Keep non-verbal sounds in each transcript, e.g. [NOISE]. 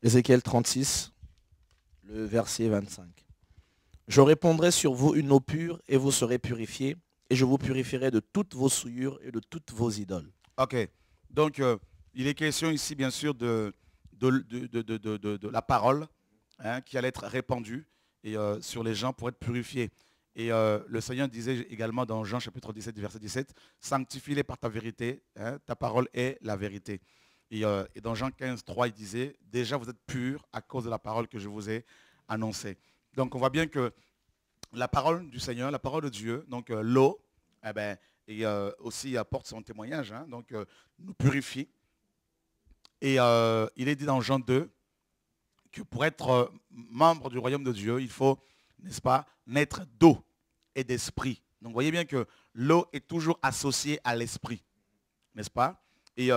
Ézéchiel 36, le verset 25. Je répondrai sur vous une eau pure et vous serez purifiés, et je vous purifierai de toutes vos souillures et de toutes vos idoles. Ok, donc euh, il est question ici bien sûr de, de, la parole hein, qui allait être répandue et, euh, sur les gens pour être purifiés. Et euh, le Seigneur disait également dans Jean chapitre 17, verset 17, sanctifie-les par ta vérité, hein, ta parole est la vérité. Euh, et, dans Jean 15, 3, il disait, déjà vous êtes purs à cause de la parole que je vous ai annoncée. Donc on voit bien que la parole du Seigneur, la parole de Dieu, donc euh, l'eau, eh ben, et, euh, aussi apporte son témoignage, hein. donc nous purifie. Et il est dit dans Jean 2 que pour être membre du royaume de Dieu, il faut, n'est-ce pas, naître d'eau et d'esprit. Donc vous voyez bien que l'eau est toujours associée à l'esprit, n'est-ce pas Et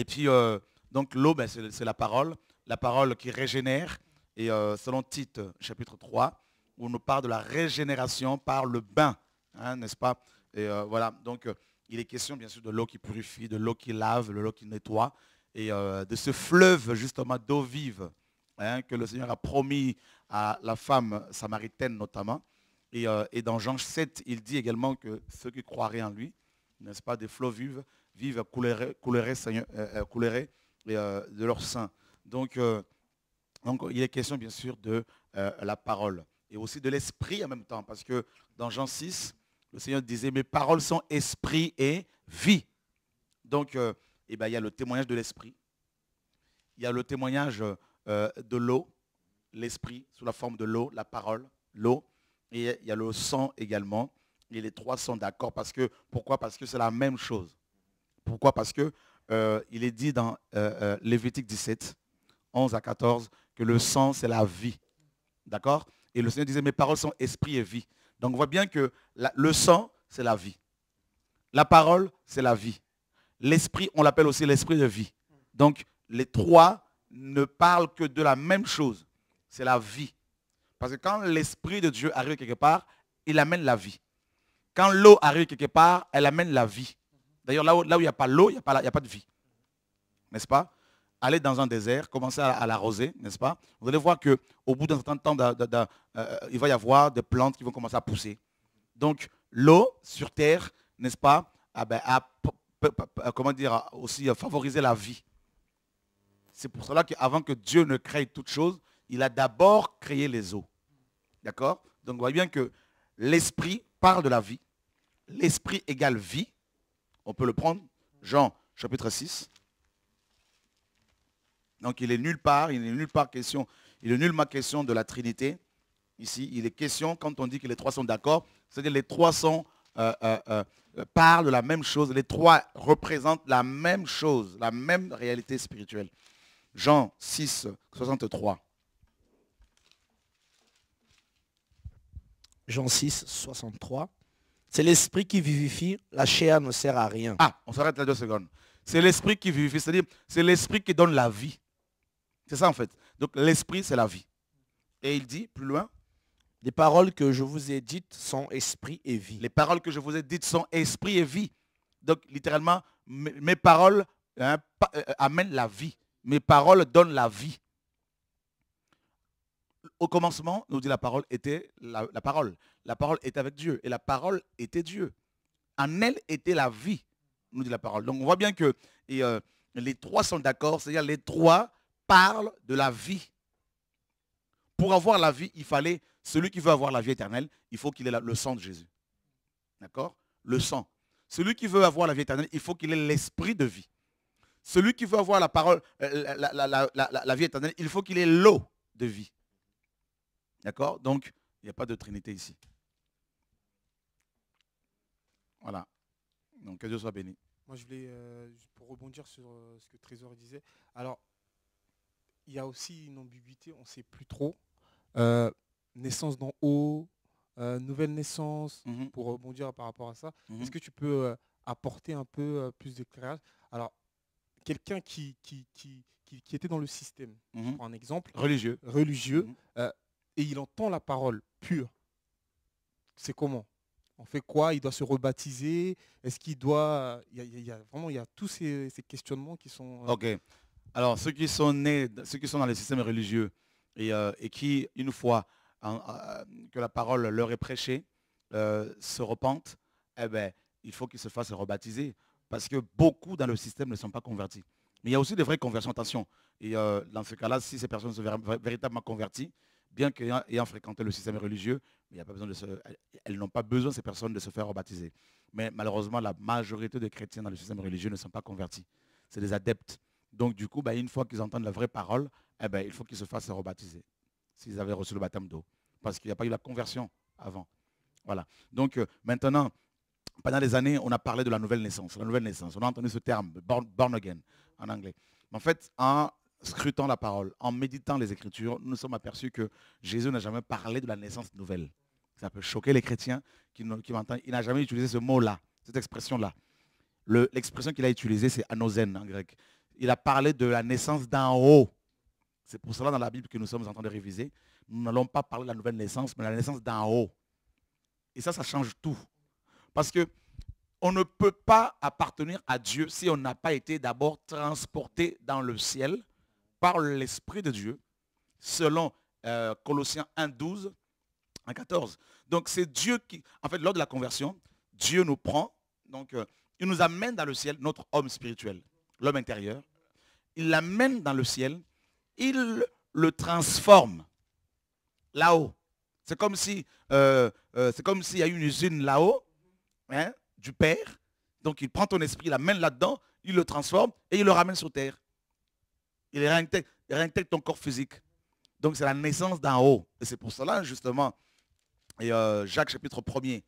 et puis, euh, donc l'eau, ben, c'est la parole, la parole qui régénère. Et euh, selon Tite, chapitre 3, où on nous parle de la régénération par le bain, hein, n'est-ce pas Et euh, voilà, donc il est question bien sûr de l'eau qui purifie, de l'eau qui lave, de l'eau qui nettoie, et de ce fleuve justement d'eau vive hein, que le Seigneur a promis à la femme samaritaine notamment. Et, et dans Jean 7, il dit également que ceux qui croiraient en lui, n'est-ce pas, des flots vives, vivent à euh, euh, euh, de leur sein. Donc, donc, il est question bien sûr de la parole et aussi de l'esprit en même temps, parce que dans Jean 6, le Seigneur disait, mes paroles sont esprit et vie. Donc, eh ben, il y a le témoignage de l'esprit, il y a le témoignage de l'eau, l'esprit sous la forme de l'eau, la parole, l'eau, et il y a le sang également, et les trois sont d'accord, parce que, pourquoi Parce que c'est la même chose. Pourquoi Parce que euh, il est dit dans euh, euh, Lévitique 17, 11 à 14, que le sang, c'est la vie. D'accord Et le Seigneur disait, mes paroles sont esprit et vie. Donc on voit bien que le sang, c'est la vie. La parole, c'est la vie. L'esprit, on l'appelle aussi l'esprit de vie. Donc les trois ne parlent que de la même chose. C'est la vie. Parce que quand l'esprit de Dieu arrive quelque part, il amène la vie. Quand l'eau arrive quelque part, elle amène la vie. D'ailleurs, là où, il n'y a pas l'eau, il n'y a, pas de vie. N'est-ce pas Allez dans un désert, commencez à, l'arroser, n'est-ce pas Vous allez voir qu'au bout d'un certain temps, euh, euh, il va y avoir des plantes qui vont commencer à pousser. Donc, l'eau sur terre, n'est-ce pas, ah ben, a, comment dire, aussi euh, favorisé la vie. C'est pour cela qu'avant que Dieu ne crée toute chose, il a d'abord créé les eaux. D'accord Donc, vous voyez bien que l'esprit parle de la vie. L'esprit égale vie. On peut le prendre. Jean chapitre 6. Donc il est nulle part, il n'est nulle part question, il est nullement question de la Trinité. Ici, il est question, quand on dit que les trois sont d'accord, c'est-à-dire les trois sont, euh, euh, euh, parlent de la même chose, les trois représentent la même chose, la même réalité spirituelle. Jean 6, 63. Jean 6, 63. C'est l'esprit qui vivifie, la chair ne sert à rien. Ah, on s'arrête là deux secondes. C'est l'esprit qui vivifie, c'est-à-dire c'est l'esprit qui donne la vie. C'est ça en fait. Donc l'esprit, c'est la vie. Et il dit plus loin. Les paroles que je vous ai dites sont esprit et vie. Les paroles que je vous ai dites sont esprit et vie. Donc littéralement, mes, paroles hein, euh, euh, amènent la vie. Mes paroles donnent la vie. Au commencement, nous dit la parole, était la parole. La parole est avec Dieu. Et la parole était Dieu. En elle était la vie, nous dit la parole. Donc on voit bien que euh, les trois sont d'accord, c'est-à-dire les trois parlent de la vie. Pour avoir la vie, il fallait, celui qui veut avoir la vie éternelle, il faut qu'il ait le sang de Jésus. D'accord Le sang. Celui qui veut avoir la vie éternelle, il faut qu'il ait l'esprit de vie. Celui qui veut avoir la parole, euh, la vie éternelle, il faut qu'il ait l'eau de vie. D'accord Donc, il n'y a pas de trinité ici. Voilà. Donc que Dieu soit béni. Moi, je voulais, euh, pour rebondir sur euh, ce que Trésor disait, alors, il y a aussi une ambiguïté, on ne sait plus trop. Euh, naissance d'en haut, nouvelle naissance, mhm. pour rebondir par rapport à ça. Mhm. Est-ce que tu peux apporter un peu plus de Alors, quelqu'un qui qui, était dans le système, mhm. un exemple. Religieux. Religieux, et il entend la parole pure. C'est comment on fait quoi Il doit se rebaptiser Est-ce qu'il doit... Il y, a, vraiment, il y a tous ces, questionnements qui sont... Euh, ok. Alors, ceux qui sont nés, ceux qui sont dans les systèmes religieux et, euh, qui, une fois que la parole leur est prêchée, euh, se repentent, eh ben, il faut qu'ils se fassent rebaptiser. Parce que beaucoup dans le système ne sont pas convertis. Mais il y a aussi des vraies conversions. Attention. Et dans ce cas-là, si ces personnes sont véritablement converties, bien qu'ayant fréquenté le système religieux, pas besoin de elles n'ont pas besoin, ces personnes, de se faire rebaptiser. Mais malheureusement, la majorité des chrétiens dans le système religieux ne sont pas convertis. C'est des adeptes. Donc du coup, bah, une fois qu'ils entendent la vraie parole, eh ben, il faut qu'ils se fassent rebaptiser, s'ils avaient reçu le baptême d'eau. Parce qu'il n'y a pas eu la conversion avant. Voilà. Donc euh, maintenant, pendant des années, on a parlé de la nouvelle naissance. La nouvelle naissance. On a entendu ce terme, born, again, en anglais. en fait, en scrutant la parole, en méditant les Écritures, nous sommes aperçus que Jésus n'a jamais parlé de la naissance nouvelle. Ça peut choquer les chrétiens qui, m'entendent. Il n'a jamais utilisé ce mot-là, cette expression-là. L'expression qu'il a utilisée, c'est anozen en grec. Il a parlé de la naissance d'en haut. C'est pour cela dans la Bible que nous sommes en train de réviser. Nous n'allons pas parler de la nouvelle naissance, mais de la naissance d'en haut. Et ça, ça change tout. Parce que on ne peut pas appartenir à Dieu si on n'a pas été d'abord transporté dans le ciel par l'Esprit de Dieu, selon euh, Colossiens 1, 12 à 14. Donc c'est Dieu qui, en fait, lors de la conversion, Dieu nous prend, donc euh, il nous amène dans le ciel, notre homme spirituel, l'homme intérieur. Il l'amène dans le ciel, il le transforme là-haut. C'est comme si euh, c'est comme s'il y a une usine là-haut, hein, du Père. Donc il prend ton esprit, il l'amène là-dedans, il le transforme et il le ramène sur terre. Il réintègre, ton corps physique. Donc c'est la naissance d'en haut. Et c'est pour cela, justement, et euh, Jacques chapitre 1er,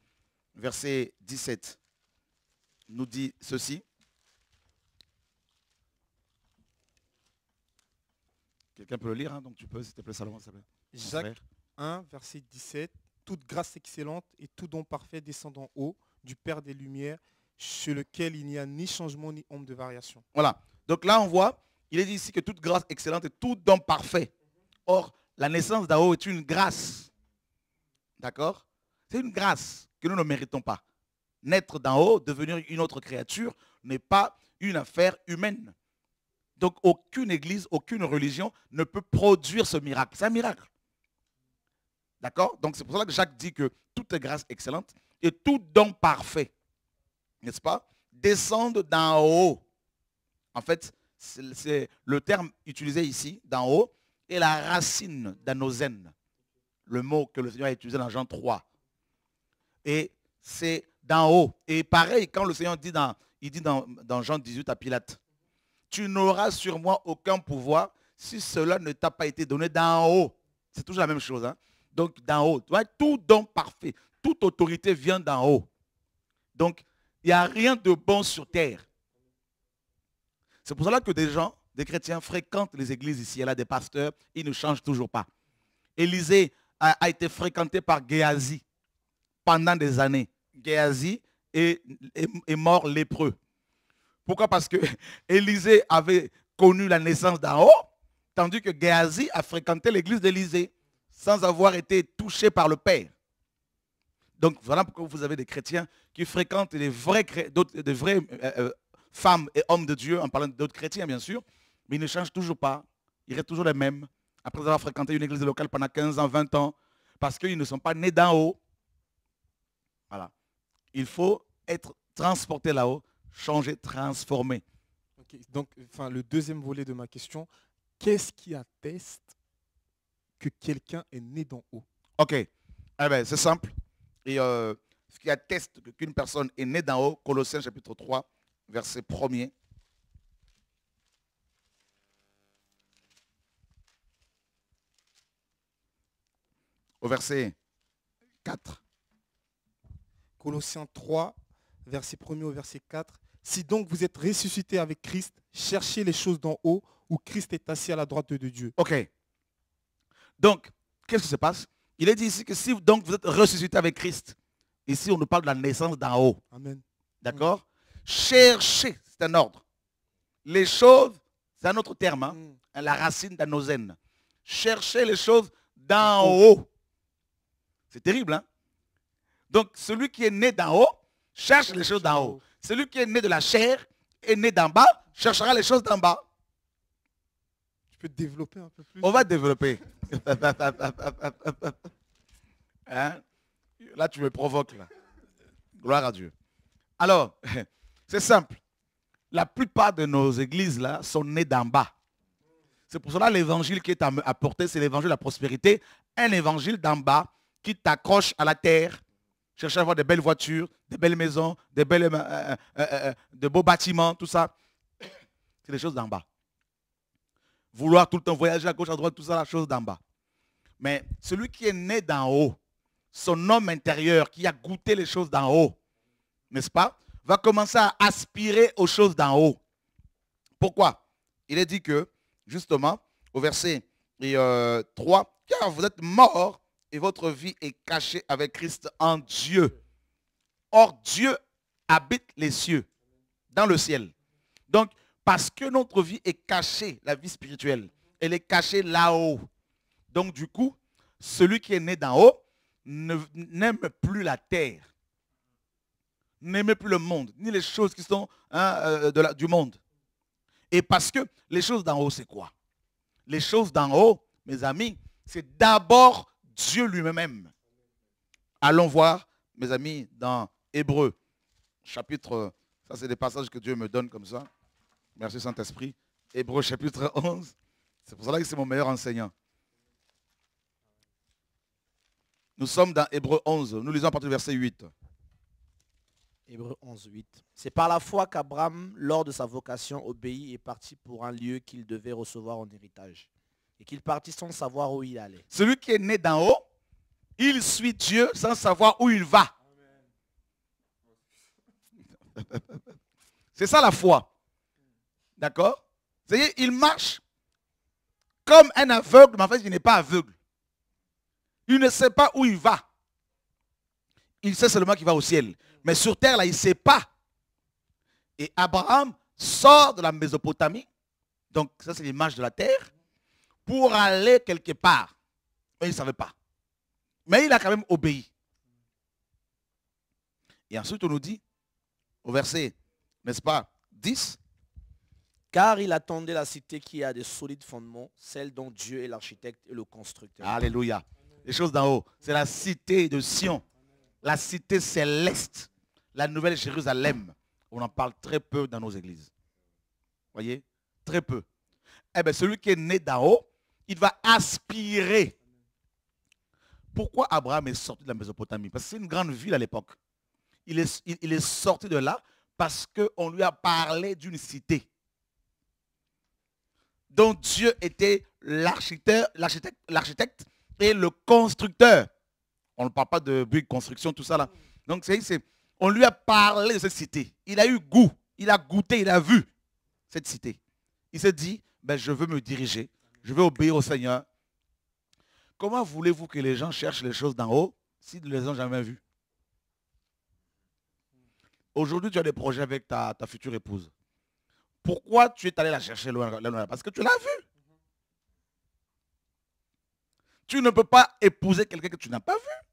verset 17, nous dit ceci. Quelqu'un peut le lire, hein, donc tu peux, s'il te plaît, Salomon. Jacques 1, verset 17. Toute grâce excellente et tout don parfait descend en haut du Père des Lumières, sur lequel il n'y a ni changement ni ombre de variation. Voilà. Donc là, on voit il est dit ici que toute grâce excellente est tout don parfait. Or, la naissance haut est une grâce. D'accord C'est une grâce que nous ne méritons pas. Naître d'en haut, devenir une autre créature, n'est pas une affaire humaine. Donc aucune église, aucune religion ne peut produire ce miracle. C'est un miracle. D'accord Donc c'est pour cela que Jacques dit que toute grâce excellente et tout don parfait, n'est-ce pas, descendent d'en haut. En fait, c'est le terme utilisé ici, d'en haut, et la racine d'anosène, le mot que le Seigneur a utilisé dans Jean 3. Et c'est d'en haut. Et pareil, quand le Seigneur dit dans, il dit dans, Jean 18 à Pilate, tu n'auras sur moi aucun pouvoir si cela ne t'a pas été donné d'en haut. C'est toujours la même chose. Hein. Donc d'en haut. Tout don parfait, toute autorité vient d'en haut. Donc il n'y a rien de bon sur terre. C'est pour cela que des gens, des chrétiens fréquentent les églises ici Elle a des pasteurs, ils ne changent toujours pas. Élisée a, été fréquentée par Géasi pendant des années. Géasi est, mort lépreux. Pourquoi Parce que [LAUGHS] Élisée avait connu la naissance d'un haut, tandis que Géasi a fréquenté l'église d'Élisée sans avoir été touché par le Père. Donc voilà pourquoi vous avez des chrétiens qui fréquentent des vrais, des vrais euh, euh, Femme et homme de Dieu, en parlant d'autres chrétiens bien sûr, mais ils ne changent toujours pas, ils restent toujours les mêmes, après avoir fréquenté une église locale pendant 15 ans, 20 ans, parce qu'ils ne sont pas nés d'en haut. Voilà. Il faut être transporté là-haut, changer, transformer. Donc, enfin, le deuxième volet de ma question, qu'est-ce qui atteste que quelqu'un est né d'en haut Ok. Eh bien, c'est simple. Et euh, ce qui atteste qu'une personne est née d'en haut, Colossiens chapitre 3, verset 1 Au verset 4. Colossiens 3, verset 1 au verset 4. Si donc vous êtes ressuscité avec Christ, cherchez les choses d'en haut où Christ est assis à la droite de Dieu. OK. Donc, qu'est-ce qui se passe Il est dit ici que si donc vous êtes ressuscité avec Christ, ici on nous parle de la naissance d'en haut. Amen. D'accord Chercher, c'est un ordre. Les choses, c'est un autre terme, hein, mm. la racine d'anosène. Chercher les choses d'en haut. C'est terrible, hein Donc, celui qui est né d'en haut, cherche les choses d'en haut. Celui qui est né de la chair est né d'en bas, cherchera les choses d'en bas. Tu peux développer un peu plus On va développer. [LAUGHS] Hein? Là, tu me provoques. Gloire à Dieu. Alors, [LAUGHS] C'est simple. La plupart de nos églises là sont nées d'en bas. C'est pour cela l'évangile qui est apporté, c'est l'évangile de la prospérité, un évangile d'en bas qui t'accroche à la terre, cherche à avoir de belles voitures, des belles maisons, des euh, euh, euh, de beaux bâtiments, tout ça. C'est des choses d'en bas. Vouloir tout le temps voyager à gauche, à droite, tout ça, la chose d'en bas. Mais celui qui est né d'en haut, son homme intérieur qui a goûté les choses d'en haut, n'est-ce pas va commencer à aspirer aux choses d'en haut. Pourquoi Il est dit que, justement, au verset 3, euh, car vous êtes morts et votre vie est cachée avec Christ en Dieu. Or, Dieu habite les cieux, dans le ciel. Donc, parce que notre vie est cachée, la vie spirituelle, elle est cachée là-haut. Donc, du coup, celui qui est né d'en haut n'aime plus la terre n'aimez plus le monde, ni les choses qui sont hein, euh, du monde. Et parce que les choses d'en haut, c'est quoi Les choses d'en haut, mes amis, c'est d'abord Dieu lui-même. Allons voir, mes amis, dans Hébreu, chapitre, ça c'est des passages que Dieu me donne comme ça. Merci Saint-Esprit. Hébreu chapitre 11. C'est pour cela que c'est mon meilleur enseignant. Nous sommes dans Hébreu 11. Nous lisons à partir du verset 8. Hébreu 11, C'est par la foi qu'Abraham, lors de sa vocation, obéit et partit pour un lieu qu'il devait recevoir en héritage. Et qu'il partit sans savoir où il allait. Celui qui est né d'en haut, il suit Dieu sans savoir où il va. C'est ça la foi. D'accord Vous voyez, il marche comme un aveugle, mais en fait, il n'est pas aveugle. Il ne sait pas où il va. Il sait seulement qu'il va au ciel. Mais sur terre, là, il ne sait pas. Et Abraham sort de la Mésopotamie, donc ça c'est l'image de la terre, pour aller quelque part. Mais il ne savait pas. Mais il a quand même obéi. Et ensuite on nous dit, au verset, n'est-ce pas, 10, car il attendait la cité qui a des solides fondements, celle dont Dieu est l'architecte et le constructeur. Alléluia. Les choses d'en haut, c'est la cité de Sion, la cité céleste la nouvelle Jérusalem. On en parle très peu dans nos églises. Voyez Très peu. Eh bien, celui qui est né d'Ao, il va aspirer. Pourquoi Abraham est sorti de la Mésopotamie Parce que c'est une grande ville à l'époque. Il est, il, est sorti de là parce qu'on lui a parlé d'une cité dont Dieu était l'architecte et le constructeur. On ne parle pas de but construction, tout ça là. Donc c'est on lui a parlé de cette cité. Il a eu goût, il a goûté, il a vu cette cité. Il s'est dit, ben, je veux me diriger, je veux obéir au Seigneur. Comment voulez-vous que les gens cherchent les choses d'en haut s'ils ne les ont jamais vues Aujourd'hui, tu as des projets avec ta, future épouse. Pourquoi tu es allé la chercher loin, Parce que tu l'as vue. Tu ne peux pas épouser quelqu'un que tu n'as pas vu.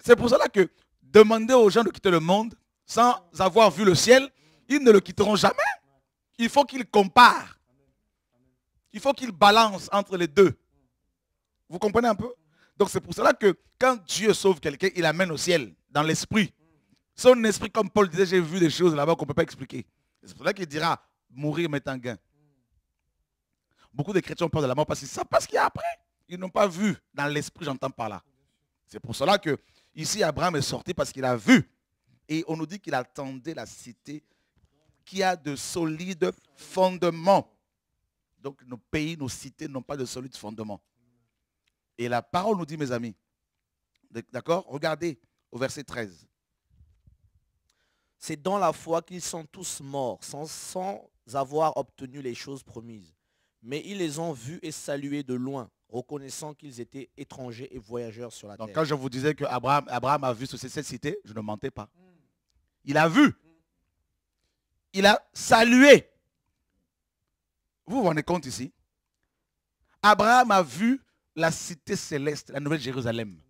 C'est pour cela que demander aux gens de quitter le monde sans avoir vu le ciel, ils ne le quitteront jamais. Il faut qu'ils comparent. Il faut qu'ils balancent entre les deux. Vous comprenez un peu Donc c'est pour cela que quand Dieu sauve quelqu'un, il amène au ciel, dans l'esprit. Son esprit, comme Paul disait, j'ai vu des choses là-bas qu'on ne peut pas expliquer. C'est pour cela qu'il dira, mourir met un gain. Beaucoup de chrétiens parlent de la mort parce qu'ils savent pas ce qu'il y a après. Ils n'ont pas vu dans l'esprit, j'entends par là. C'est pour cela que ici Abraham est sorti parce qu'il a vu. Et on nous dit qu'il attendait la cité qui a de solides fondements. Donc nos pays, nos cités n'ont pas de solides fondements. Et la parole nous dit, mes amis, d'accord Regardez au verset 13. C'est dans la foi qu'ils sont tous morts sans, sans avoir obtenu les choses promises. Mais ils les ont vus et salués de loin, reconnaissant qu'ils étaient étrangers et voyageurs sur la terre. Donc quand je vous disais que Abraham, Abraham a vu cette cité, je ne mentais pas. Il a vu. Il a salué. Vous vous rendez compte ici Abraham a vu la cité céleste, la nouvelle Jérusalem.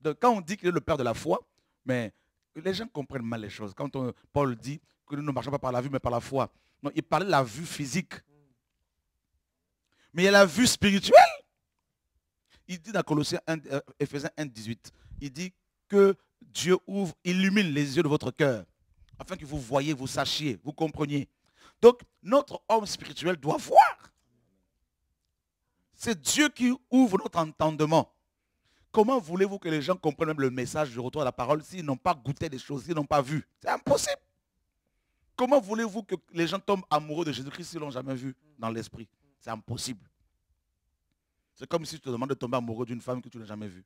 Donc quand on dit qu'il est le père de la foi, mais les gens comprennent mal les choses. Quand Paul dit que nous ne marchons pas par la vue, mais par la foi. Non, il parlait de la vue physique. Mais il y a la vue spirituelle. Il dit dans Colossiens 1, euh, Ephésiens 1, 18, il dit que Dieu ouvre, illumine les yeux de votre cœur, afin que vous voyez, vous sachiez, vous compreniez. Donc, notre homme spirituel doit voir. C'est Dieu qui ouvre notre entendement. Comment voulez-vous que les gens comprennent le message du retour à la parole s'ils n'ont pas goûté des choses, s'ils n'ont pas vu C'est impossible. Comment voulez-vous que les gens tombent amoureux de Jésus-Christ s'ils l'ont jamais vu dans l'esprit c'est impossible. C'est comme si je te demande de tomber amoureux d'une femme que tu n'as jamais vue.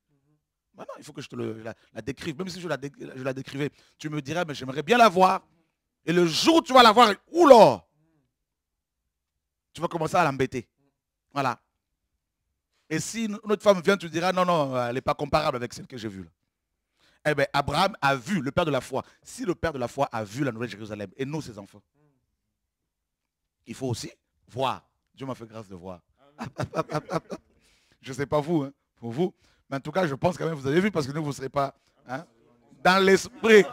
Maintenant, mhm. bah il faut que je te la, décrive. Même si je la, décrivais, tu me dirais, mais j'aimerais bien la voir. Et le jour où tu vas la voir, oula Tu vas commencer à l'embêter. Voilà. Et si une autre femme vient, tu diras, non, non, elle n'est pas comparable avec celle que j'ai vue. Là. Eh bien, Abraham a vu, le père de la foi. Si le père de la foi a vu la Nouvelle Jérusalem, et nous, ses enfants, il faut aussi voir. Dieu m'a fait grâce de voir. Je ne sais pas vous, hein, pour vous. Mais en tout cas, je pense quand même vous avez vu parce que nous, vous ne serez pas hein, dans l'esprit.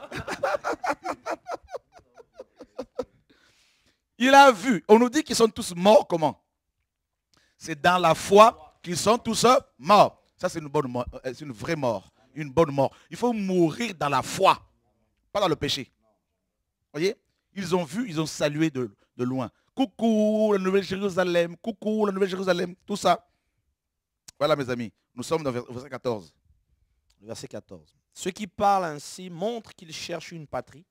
[LAUGHS] Il a vu. On nous dit qu'ils sont tous morts comment C'est dans la foi qu'ils sont tous morts. Ça, c'est une, bonne mort, euh, une vraie mort. Une bonne mort. Il faut mourir dans la foi, pas dans le péché. Vous voyez Ils ont vu, ils ont salué de loin. Coucou la Nouvelle Jérusalem, coucou la Nouvelle Jérusalem, tout ça. Voilà mes amis, nous sommes dans verset 14. verset 14. Ceux qui parlent ainsi montrent qu'ils cherchent une patrie.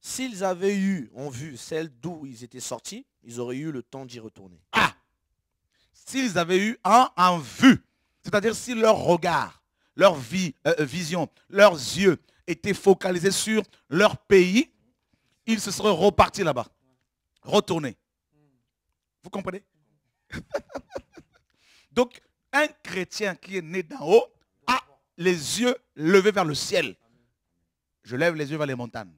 S'ils avaient eu en vue celle d'où ils étaient sortis, ils auraient eu le temps d'y retourner. Ah S'ils avaient eu un en vue, c'est-à-dire si leur regard, leur vie, euh, vision, leurs yeux étaient focalisés sur leur pays, ils se seraient repartis là-bas. Retournez. Vous comprenez [LAUGHS] Donc, un chrétien qui est né d'en haut a les yeux levés vers le ciel. Je lève les yeux vers les montagnes.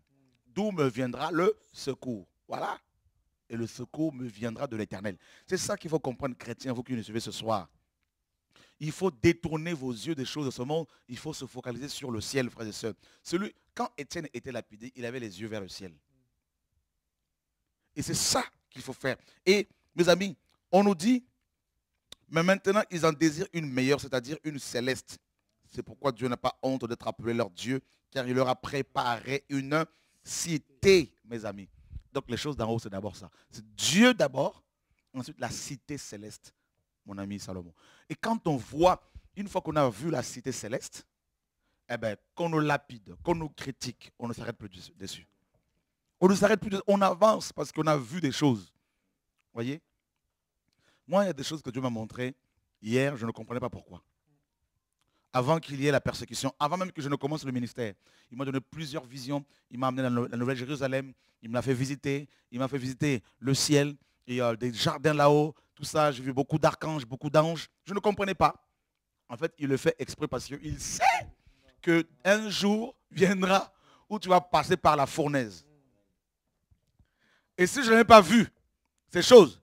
D'où me viendra le secours. Voilà. Et le secours me viendra de l'éternel. C'est ça qu'il faut comprendre, chrétien, vous qui nous suivez ce soir. Il faut détourner vos yeux des choses de ce monde. Il faut se focaliser sur le ciel, frères et sœurs. Celui, quand Étienne était lapidé, il avait les yeux vers le ciel. Et c'est ça qu'il faut faire. Et mes amis, on nous dit, mais maintenant ils en désirent une meilleure, c'est-à-dire une céleste. C'est pourquoi Dieu n'a pas honte d'être appelé leur Dieu, car il leur a préparé une cité, mes amis. Donc les choses d'en haut, c'est d'abord ça. C'est Dieu d'abord, ensuite la cité céleste, mon ami Salomon. Et quand on voit, une fois qu'on a vu la cité céleste, eh ben, qu'on nous lapide, qu'on nous critique, on ne s'arrête plus dessus. On ne s'arrête plus, on avance parce qu'on a vu des choses. Voyez Moi, il y a des choses que Dieu m'a montrées hier, je ne comprenais pas pourquoi. Avant qu'il y ait la persécution, avant même que je ne commence le ministère, il m'a donné plusieurs visions. Il m'a amené à la Nouvelle Jérusalem, il me l'a fait visiter, il m'a fait visiter le ciel, Il y a des jardins là-haut, tout ça. J'ai vu beaucoup d'archanges, beaucoup d'anges. Je ne comprenais pas. En fait, il le fait exprès parce qu'il sait qu'un jour viendra où tu vas passer par la fournaise. Et si je n'avais pas vu ces choses,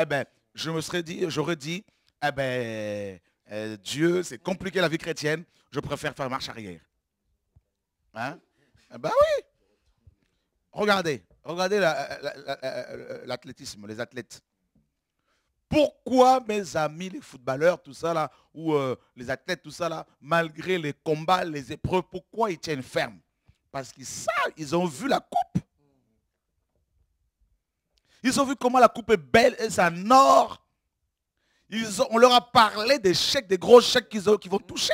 eh ben, je me serais dit, j'aurais dit, eh ben, euh, Dieu, c'est compliqué la vie chrétienne, je préfère faire marche arrière. Hein? Eh ben oui. Regardez, regardez l'athlétisme, les athlètes. Pourquoi mes amis, les footballeurs, tout ça là, ou euh, les athlètes, tout ça là, malgré les combats, les épreuves, pourquoi ils tiennent ferme Parce qu'ils savent, ils ont vu la coupe. Ils ont vu comment la coupe est belle, et ça nord. or. Ils on leur a parlé des chèques, des gros chèques qu'ils vont toucher.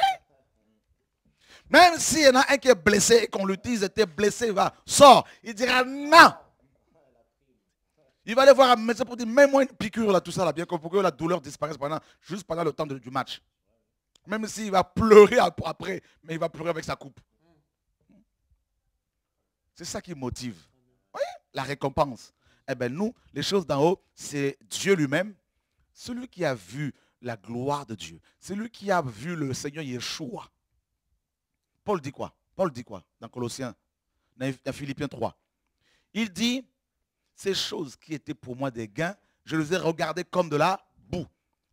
Même s'il y en a un qui est blessé et qu'on lui dise, était blessé, il va, sort. Il dira non. Il va aller voir un médecin pour dire, mets-moi une piqûre, là, tout ça, là, bien pour que la douleur disparaisse pendant, juste pendant le temps du match. Même s'il va pleurer après, mais il va pleurer avec sa coupe. C'est ça qui motive. la récompense. Eh bien, nous, les choses d'en haut, c'est Dieu lui-même. Celui qui a vu la gloire de Dieu. Celui qui a vu le Seigneur Yeshua. Paul dit quoi Paul dit quoi dans Colossiens, dans Philippiens 3 Il dit, ces choses qui étaient pour moi des gains, je les ai regardées comme de la boue,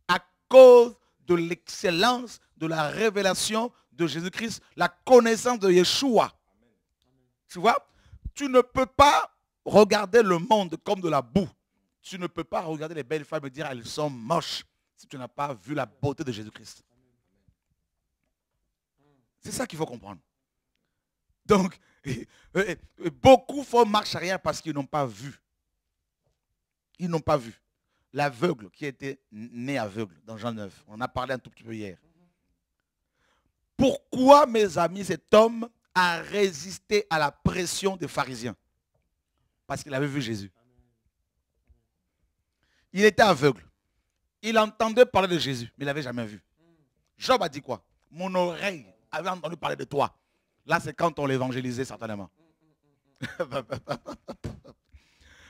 à cause de l'excellence de la révélation de Jésus-Christ, la connaissance de Yeshua. Tu vois Tu ne peux pas Regardez le monde comme de la boue. Tu ne peux pas regarder les belles femmes et dire elles sont moches si tu n'as pas vu la beauté de Jésus-Christ. C'est ça qu'il faut comprendre. Donc, beaucoup font marche arrière parce qu'ils n'ont pas vu. Ils n'ont pas vu. L'aveugle qui était né aveugle dans Jean 9. On a parlé un tout petit peu hier. Pourquoi, mes amis, cet homme a résisté à la pression des pharisiens parce qu'il avait vu Jésus. Il était aveugle. Il entendait parler de Jésus, mais il l'avait jamais vu. Job a dit quoi Mon oreille avait entendu parler de toi. Là, c'est quand on l'évangélisait, certainement. [LAUGHS]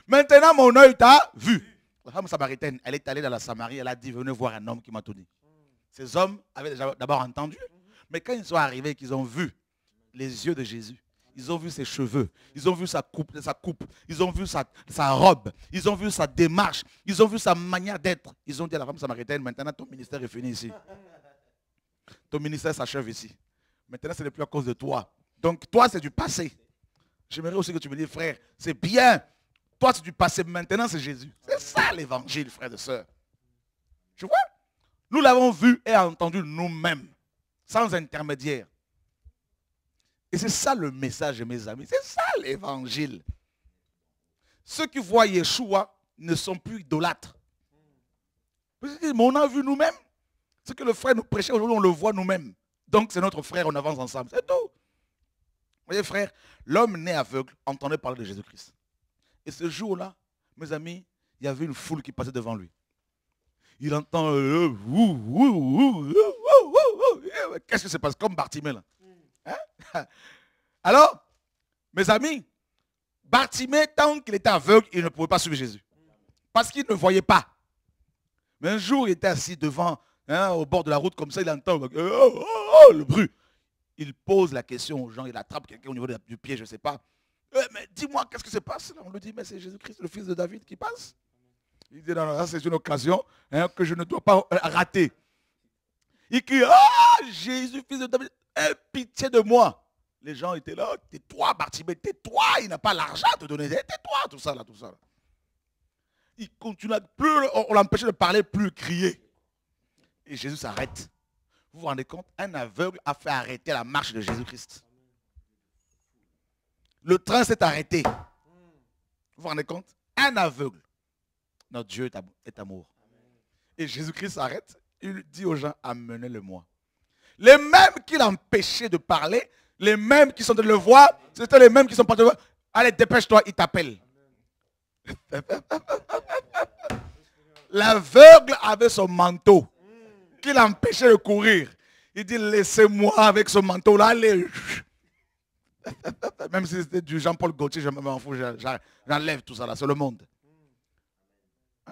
Maintenant, mon œil t'a vu. La femme samaritaine, elle est allée dans la Samarie, elle a dit Venez voir un homme qui m'a tout dit. Ces hommes avaient d'abord entendu, mais quand ils sont arrivés qu'ils ont vu les yeux de Jésus, ils ont vu ses cheveux, ils ont vu sa coupe, sa coupe. ils ont vu sa, robe, ils ont vu sa démarche, ils ont vu sa manière d'être. Ils ont dit à la femme samaritaine, maintenant ton ministère est fini ici. Ton ministère s'achève ici. Maintenant, ce n'est plus à cause de toi. Donc, toi, c'est du passé. J'aimerais aussi que tu me dises, frère, c'est bien. Toi, c'est du passé. Maintenant, c'est Jésus. C'est ça l'évangile, frère et sœur. Tu vois Nous l'avons vu et entendu nous-mêmes, sans intermédiaire. Et c'est ça le message, mes amis. C'est ça l'évangile. Ceux qui voient Yeshua ne sont plus idolâtres. Mais on a vu nous-mêmes. Ce que le frère nous prêchait aujourd'hui, on le voit nous-mêmes. Donc c'est notre frère, on avance ensemble. C'est tout. Vous voyez, frère, l'homme né aveugle entendait parler de Jésus-Christ. Et ce jour-là, mes amis, il y avait une foule qui passait devant lui. Il entend Qu'est-ce que se passe Comme Bartimée là. Hein? [LAUGHS] Alors, mes amis, Bartimée, tant qu'il était aveugle, il ne pouvait pas suivre Jésus. Parce qu'il ne voyait pas. Mais un jour, il était assis devant, hein, au bord de la route, comme ça, il entend euh, oh, oh, oh, le bruit. Il pose la question aux gens, il attrape quelqu'un au niveau du pied, je ne sais pas. Euh, mais dis-moi, qu'est-ce qui se passe On lui dit, mais c'est Jésus-Christ, le fils de David, qui passe. Il dit, non, non, c'est une occasion hein, que je ne dois pas rater. Il crie, oh, Jésus, fils de David, euh, pitié de moi. Les gens étaient là, tais-toi, Bartimée, tais-toi, il n'a pas l'argent à te donner, eh, tais-toi, tout ça là, tout ça. Il continue, plus on l'empêchait de parler, plus crier. Et Jésus s'arrête. Vous vous rendez compte Un aveugle a fait arrêter la marche de Jésus-Christ. Le train s'est arrêté. Vous vous rendez compte Un aveugle. Notre Dieu est amour. Et Jésus-Christ s'arrête. Il dit aux gens, amenez-le-moi. Les mêmes qui l'empêchaient de parler, les mêmes qui sont de le voir, c'était les mêmes qui sont pas de le voir. Allez, dépêche-toi, il t'appelle. [LAUGHS] L'aveugle avait son manteau qui l'empêchait de courir. Il dit, laissez-moi avec ce manteau-là, allez. [LAUGHS] Même si c'était du Jean-Paul Gauthier, je m'en fous, j'enlève tout ça là, c'est le monde. Hein?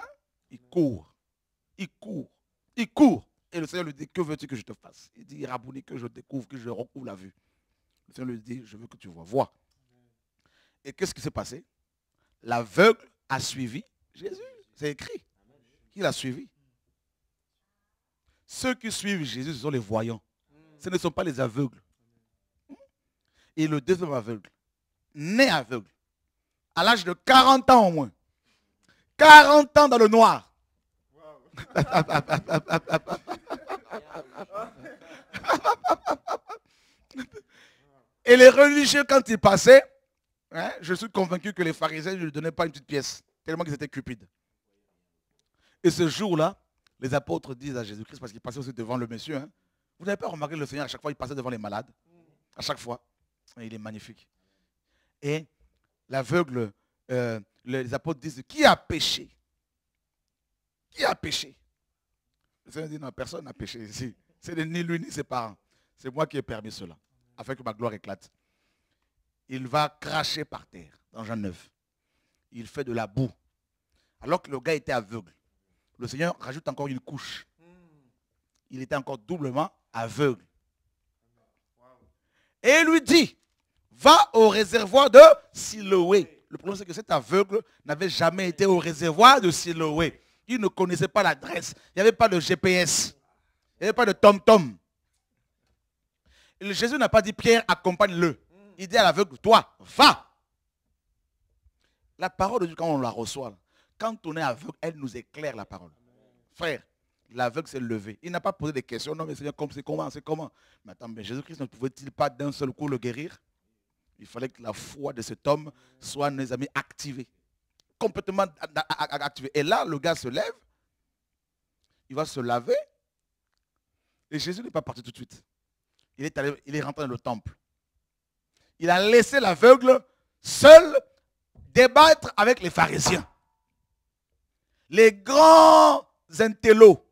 Il court, il court, il court. Et le Seigneur lui dit, que veux-tu que je te fasse Il dit, Rabouni, que je découvre, que je recouvre la vue. Le Seigneur lui dit, je veux que tu vois. Vois. Et qu'est-ce qui s'est passé L'aveugle a suivi Jésus. C'est écrit Il a suivi. Ceux qui suivent Jésus ce sont les voyants. Ce ne sont pas les aveugles. Et le deuxième aveugle, né aveugle, à l'âge de 40 ans au moins, 40 ans dans le noir, et les religieux, quand ils passaient, hein, je suis convaincu que les pharisiens ne lui donnaient pas une petite pièce, tellement qu'ils étaient cupides. Et ce jour-là, les apôtres disent à Jésus-Christ, parce qu'il passait aussi devant le monsieur, hein, vous n'avez pas remarqué le Seigneur, à chaque fois, il passait devant les malades. À chaque fois. il est magnifique. Et l'aveugle, euh, les apôtres disent, qui a péché qui a péché Le Seigneur dit, non, personne n'a péché ici. C'est ni lui ni ses parents. C'est moi qui ai permis cela, afin que ma gloire éclate. Il va cracher par terre, dans Jean 9. Il fait de la boue. Alors que le gars était aveugle, le Seigneur rajoute encore une couche. Il était encore doublement aveugle. Et il lui dit, va au réservoir de Siloé. Le problème, c'est que cet aveugle n'avait jamais été au réservoir de Siloé. Ils ne connaissait pas l'adresse. Il n'y avait pas de GPS. Il n'y avait pas de tom-tom. Jésus n'a pas dit Pierre, accompagne-le. Il dit à l'aveugle, toi, va. La parole de Dieu, quand on la reçoit, quand on est aveugle, elle nous éclaire la parole. Frère, l'aveugle s'est levé. Il n'a pas posé des questions. Non, mais Seigneur, comme c'est comment, c'est comment. Mais attends, mais Jésus-Christ ne pouvait-il pas d'un seul coup le guérir Il fallait que la foi de cet homme soit, mes amis, activée complètement activé. Et là, le gars se lève, il va se laver, et Jésus n'est pas parti tout de suite. Il est, il est rentré dans le temple. Il a laissé l'aveugle seul débattre avec les pharisiens. Les grands intellos,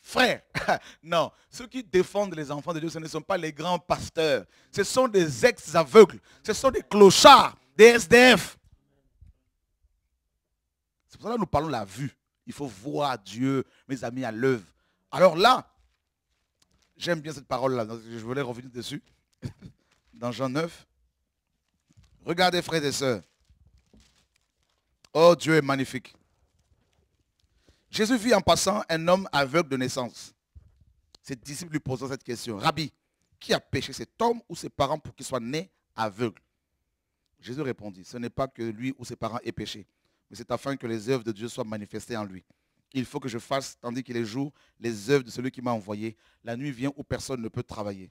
frères, [LAUGHS] non, ceux qui défendent les enfants de Dieu, ce ne sont pas les grands pasteurs. Ce sont des ex-aveugles, ce sont des clochards, des SDF. C'est pour ça que nous parlons de la vue. Il faut voir Dieu, mes amis, à l'œuvre. Alors là, j'aime bien cette parole-là. Je voulais revenir dessus. [LAUGHS] Dans Jean 9. Regardez, frères et sœurs. Oh, Dieu est magnifique. Jésus vit en passant un homme aveugle de naissance. Ses disciples lui posent cette question. Rabbi, qui a péché cet homme ou ses parents pour qu'il soit né aveugle Jésus répondit, ce n'est pas que lui ou ses parents aient péché, mais c'est afin que les œuvres de Dieu soient manifestées en lui. Il faut que je fasse, tandis qu'il est jour, les œuvres de celui qui m'a envoyé. La nuit vient où personne ne peut travailler.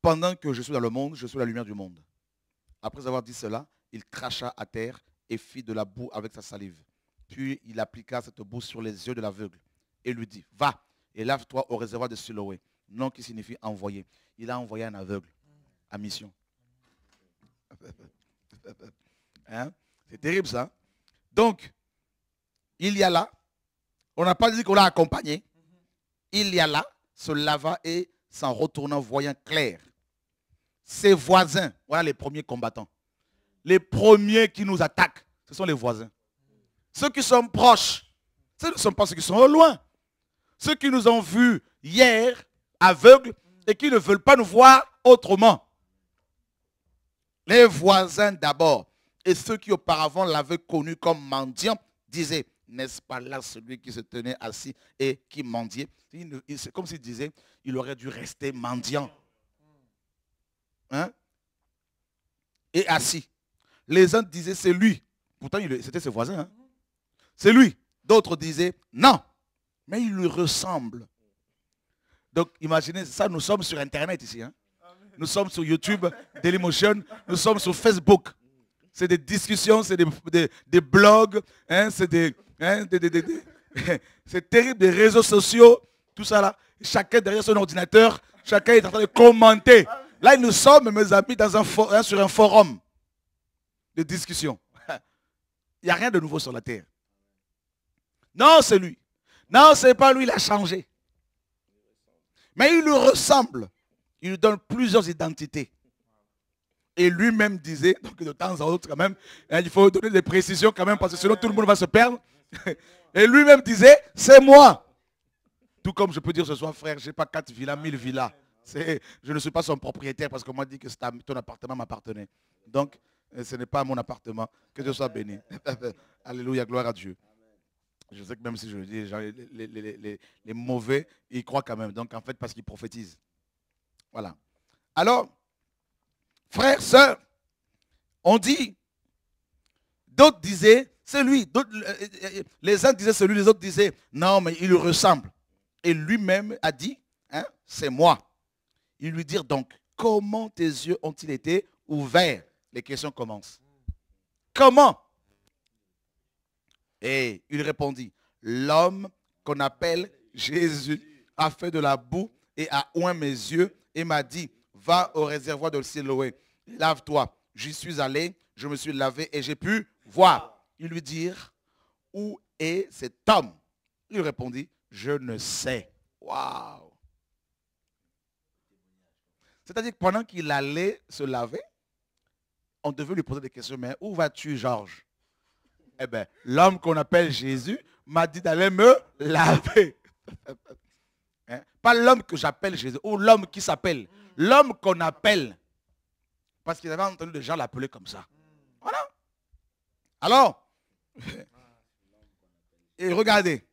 Pendant que je suis dans le monde, je suis la lumière du monde. Après avoir dit cela, il cracha à terre et fit de la boue avec sa salive. Puis il appliqua cette boue sur les yeux de l'aveugle et lui dit, va et lave-toi au réservoir de Siloé, nom qui signifie envoyer. Il a envoyé un aveugle à mission. [LAUGHS] Hein? C'est terrible ça. Donc, il y a là, on n'a pas dit qu'on l'a accompagné. Il y a là, se lava et s'en retournant, voyant clair. Ses voisins, voilà les premiers combattants. Les premiers qui nous attaquent, ce sont les voisins. Ceux qui sont proches, ce ne sont pas ceux qui sont au loin. Ceux qui nous ont vus hier, aveugles, et qui ne veulent pas nous voir autrement. Les voisins d'abord. Et ceux qui auparavant l'avaient connu comme mendiant disaient, n'est-ce pas là celui qui se tenait assis et qui mendiait C'est comme s'il disait, il aurait dû rester mendiant. Hein? Et assis. Les uns disaient, c'est lui. Pourtant, c'était ses voisins. Hein. C'est lui. D'autres disaient, non, mais il lui ressemble. Donc, imaginez, ça, nous sommes sur Internet ici. Hein. Nous sommes sur YouTube, Dailymotion, nous sommes sur Facebook c'est des discussions, c'est des, blogs, c'est terrible, des réseaux sociaux, tout ça là. Chacun derrière son ordinateur, chacun est en train de commenter. Là, nous sommes, mes amis, dans un hein, sur un forum de discussion. [LAUGHS] Il n'y a rien de nouveau sur la terre. Non, c'est lui. Non, c'est pas lui, il a changé. Mais il nous ressemble. Il nous donne plusieurs identités. Et lui-même disait, donc de temps en autre quand même, hein, il faut donner des précisions quand même, parce que sinon tout le monde va se perdre. [LAUGHS] Et lui-même disait, c'est moi. Tout comme je peux dire ce soir, frère, je n'ai pas quatre villas, mille villas. Je ne suis pas son propriétaire parce qu'on m'a dit que ton appartement m'appartenait. Donc, euh, ce n'est pas mon appartement. Que Dieu soit béni. [LAUGHS] Alléluia, gloire à Dieu. Je sais que même si je dis, les, les mauvais, ils croient quand même. Donc, en fait, parce qu'ils prophétisent. Voilà. Alors, frères, sœurs, on dit, d'autres disaient, c'est lui. Euh, euh, euh, les uns disaient celui, les autres disaient, non, mais il ressemble. Et lui-même a dit, hein, c'est moi. Ils lui dirent donc, comment tes yeux ont-ils été ouverts Les questions commencent. Comment Et il répondit, l'homme qu'on appelle Jésus a fait de la boue et a oint mes yeux et m'a dit, va au réservoir de Siloé, lave-toi. J'y suis allé, je me suis lavé et j'ai pu voir. Ils lui dirent, où est cet homme Il répondit, je ne sais. Waouh C'est-à-dire que pendant qu'il allait se laver, on devait lui poser des questions, mais où vas-tu, Georges Eh bien, l'homme qu'on appelle Jésus m'a dit d'aller me laver. [LAUGHS] Hein? Pas l'homme que j'appelle Jésus, ou l'homme qui s'appelle l'homme qu'on appelle. Parce qu'ils avaient entendu des gens l'appeler comme ça. Voilà. Alors, [LAUGHS] et regardez,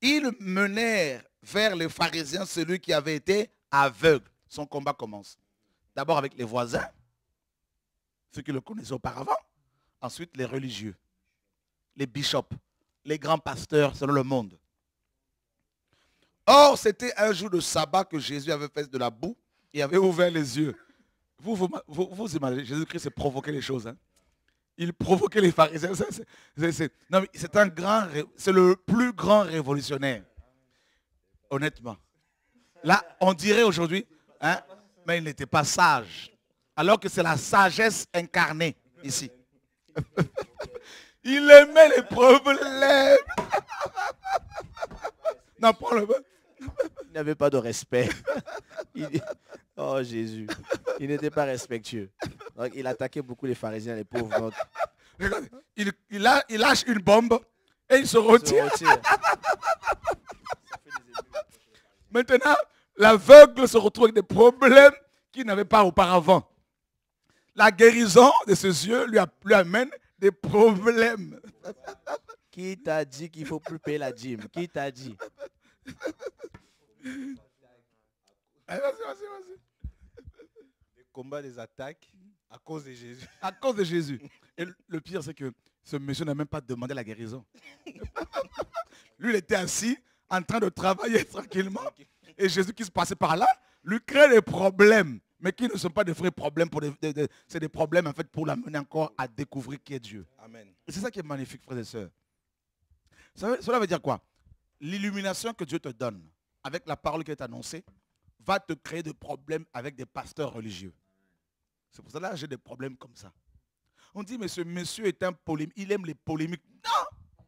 ils menèrent vers les pharisiens celui qui avait été aveugle. Son combat commence. D'abord avec les voisins, ceux qui le connaissaient auparavant. Ensuite, les religieux, les bishops, les grands pasteurs selon le monde. Or, c'était un jour de sabbat que Jésus avait fait de la boue il avait ouvert les yeux. Vous, vous, imaginez, Jésus-Christ provoqué les choses. Hein. Il provoquait les pharisiens. C'est un grand, c'est le plus grand révolutionnaire. Honnêtement. Là, on dirait aujourd'hui, hein, mais il n'était pas sage. Alors que c'est la sagesse incarnée ici. [LAUGHS] il aimait les problèmes. [LAUGHS] non, Il n'avait pas de respect. Oh Jésus, il n'était pas respectueux. Donc il attaquait beaucoup les pharisiens, les pauvres. il, lâche une bombe et il se retire. Maintenant, l'aveugle se retrouve avec des problèmes qu'il n'avait pas auparavant. La guérison de ses yeux lui, a, lui amène des problèmes. Qui t'a dit qu'il ne faut plus payer la dîme Qui t'a dit Allez, combat Des combats, des attaques à cause de Jésus. À cause de Jésus. [LAUGHS] Et le pire, c'est que ce monsieur n'a même pas demandé la guérison. [LAUGHS] Lui, il était assis, en train de travailler [LAUGHS] tranquillement. Et Jésus qui se passait par là, lui crée des problèmes. Mais qui ne sont pas des vrais problèmes. Pour des, c'est des problèmes, en fait, pour l'amener encore à découvrir qui est Dieu. Amen. Et c'est ça qui est magnifique, frères et sœurs. cela veut dire quoi L'illumination que Dieu te donne avec la parole qui est annoncée, va te créer des problèmes avec des pasteurs religieux. C'est pour ça que j'ai des problèmes comme ça. On dit, mais ce monsieur est un polémique, il aime les polémiques. Non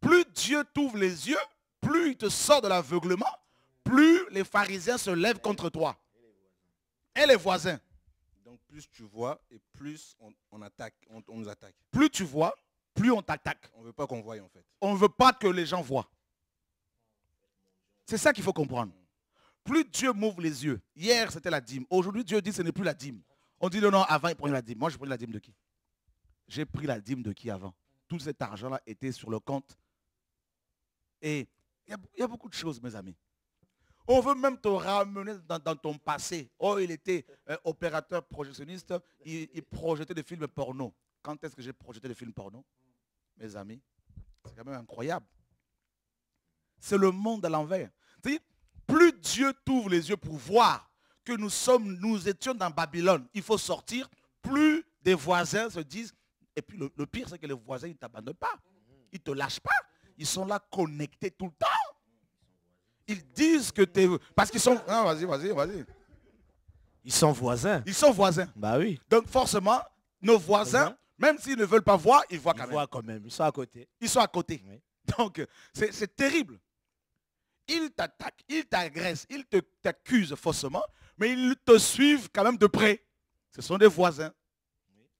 Plus Dieu t'ouvre les yeux, plus il te sort de l'aveuglement, plus les pharisiens se lèvent contre toi. Et les voisins. Donc plus tu vois et plus on, attaque, on, on, nous attaque. Plus tu vois, plus on t'attaque. On ne veut pas qu'on voie en fait. On ne veut pas que les gens voient. C'est ça qu'il faut comprendre. Plus Dieu m'ouvre les yeux. Hier, c'était la dîme. Aujourd'hui, Dieu dit ce n'est plus la dîme. On dit non, non, avant, il prenait la dîme. Moi, je prenais la dîme de qui J'ai pris la dîme de qui avant Tout cet argent-là était sur le compte. Et il y, a beaucoup de choses, mes amis. On veut même te ramener dans, ton passé. Oh, il était euh, opérateur projectionniste. Il, il projetait des films porno. Quand est-ce que j'ai projeté des films porno Mes amis, c'est quand même incroyable. C'est le monde à l'envers. Plus Dieu t'ouvre les yeux pour voir que nous sommes, nous étions dans Babylone, il faut sortir, plus des voisins se disent, et puis le, pire c'est que les voisins ne t'abandonnent pas, ils ne te lâchent pas, ils sont là connectés tout le temps. Ils disent que tu es... Parce qu'ils sont... Non, ah, vas-y, vas-y, vas-y. Ils sont voisins. Ils sont voisins. Bah oui. Donc forcément, nos voisins, même s'ils ne veulent pas voir, ils voient quand même. Ils voient quand même. Ils sont à côté. Ils sont à côté. Donc, c'est terrible. Ils t'attaquent, ils t'agressent, ils t'accusent faussement, mais ils te suivent quand même de près. Ce sont des voisins.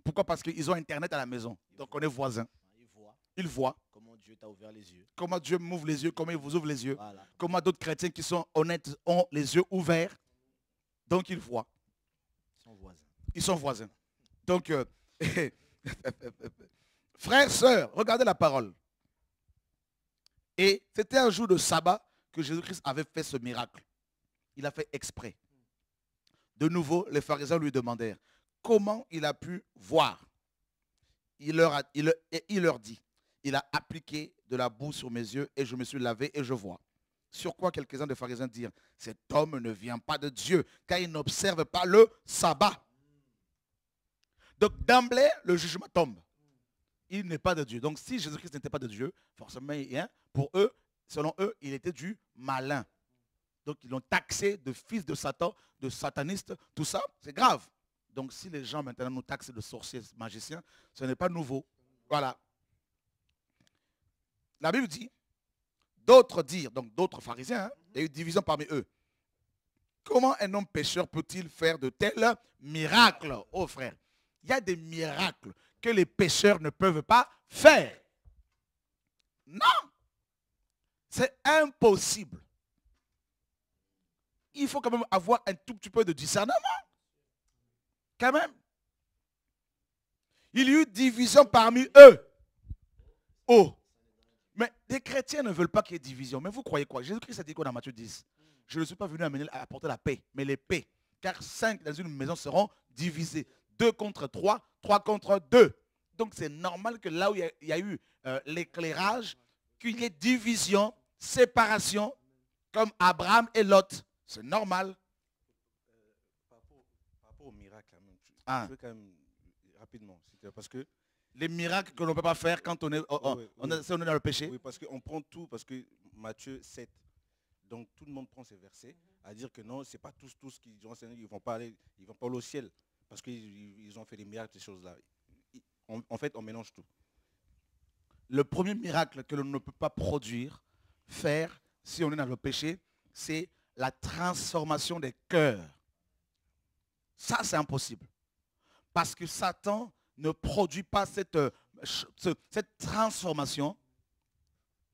Pourquoi Parce qu'ils ont Internet à la maison. Donc on est voisins. Ils voient. Comment Dieu t'a ouvert les yeux. Comment Dieu m'ouvre les yeux, comment il vous ouvre les yeux. Comment d'autres chrétiens qui sont honnêtes ont les yeux ouverts. Donc ils voient. Ils sont voisins. Ils sont voisins. Donc, euh, [LAUGHS] frères, sœurs, regardez la parole. Et c'était un jour de sabbat que Jésus-Christ avait fait ce miracle. Il a fait exprès. De nouveau, les pharisiens lui demandèrent comment il a pu voir. Il leur, a, et il leur dit, il a appliqué de la boue sur mes yeux et je me suis lavé et je vois. Sur quoi quelques-uns des pharisiens dirent, cet homme ne vient pas de Dieu car il n'observe pas le sabbat. Donc d'emblée, le jugement tombe. Il n'est pas de Dieu. Donc si Jésus-Christ n'était pas de Dieu, forcément, pour eux, selon eux, il était du malin. Donc ils l'ont taxé de fils de Satan, de sataniste, tout ça, c'est grave. Donc si les gens maintenant nous taxent de sorciers, magiciens, ce n'est pas nouveau. Voilà. La Bible dit, d'autres dirent, donc d'autres pharisiens, hein, il y a eu division parmi eux. Comment un homme pécheur peut-il faire de tels miracles, oh frère Il y a des miracles que les pécheurs ne peuvent pas faire. Non c'est impossible. Il faut quand même avoir un tout petit peu de discernement. Quand même. Il y a eu division parmi eux. Oh. Mais les chrétiens ne veulent pas qu'il y ait division. Mais vous croyez quoi Jésus-Christ a dit quoi dans Matthieu 10 Je ne suis pas venu amener, à apporter la paix, mais les paix. Car cinq dans une maison seront divisés. Deux contre trois, trois contre deux. Donc c'est normal que là où il y a, eu euh, l'éclairage, qu'il y ait division séparation, comme Abraham et Lot. C'est normal. Par rapport, miracle, hein, je quand même rapidement, parce que les miracles que l'on ne peut pas faire quand on est, oh, oh, on, on est, dans le péché. Oui, parce qu'on prend tout, parce que Matthieu 7, donc tout le monde prend ces versets, à dire que non, ce n'est pas tous, tous qui ils vont parler, ils vont pas aller au ciel, parce qu'ils ont fait des miracles, ces choses-là. en fait, on mélange tout. Le premier miracle que l'on ne peut pas produire, faire si on est dans le péché, c'est la transformation des cœurs. Ça, c'est impossible. Parce que Satan ne produit pas cette, euh, transformation,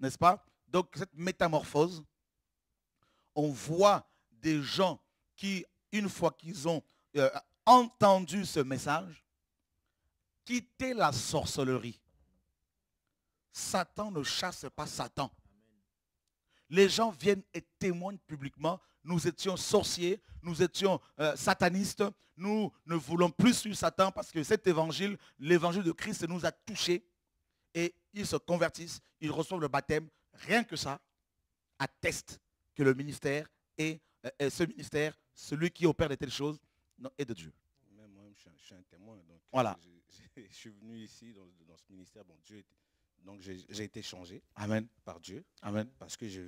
n'est-ce pas Donc, cette métamorphose. On voit des gens qui, une fois qu'ils ont euh, entendu ce message, quitter la sorcellerie. Satan ne chasse pas Satan les gens viennent et témoignent publiquement, nous étions sorciers, nous étions euh, satanistes, nous ne voulons plus suivre Satan parce que cet évangile, l'évangile de Christ nous a touchés. Et ils se convertissent, ils reçoivent le baptême. Rien que ça atteste que le ministère et euh, euh, ce ministère, celui qui opère de telles choses, est de Dieu. moi, je suis un témoin. Donc voilà. Je, suis venu ici dans, ce ministère. Bon, Dieu donc j'ai été changé. Amen. Par Dieu. Amen. Parce que je,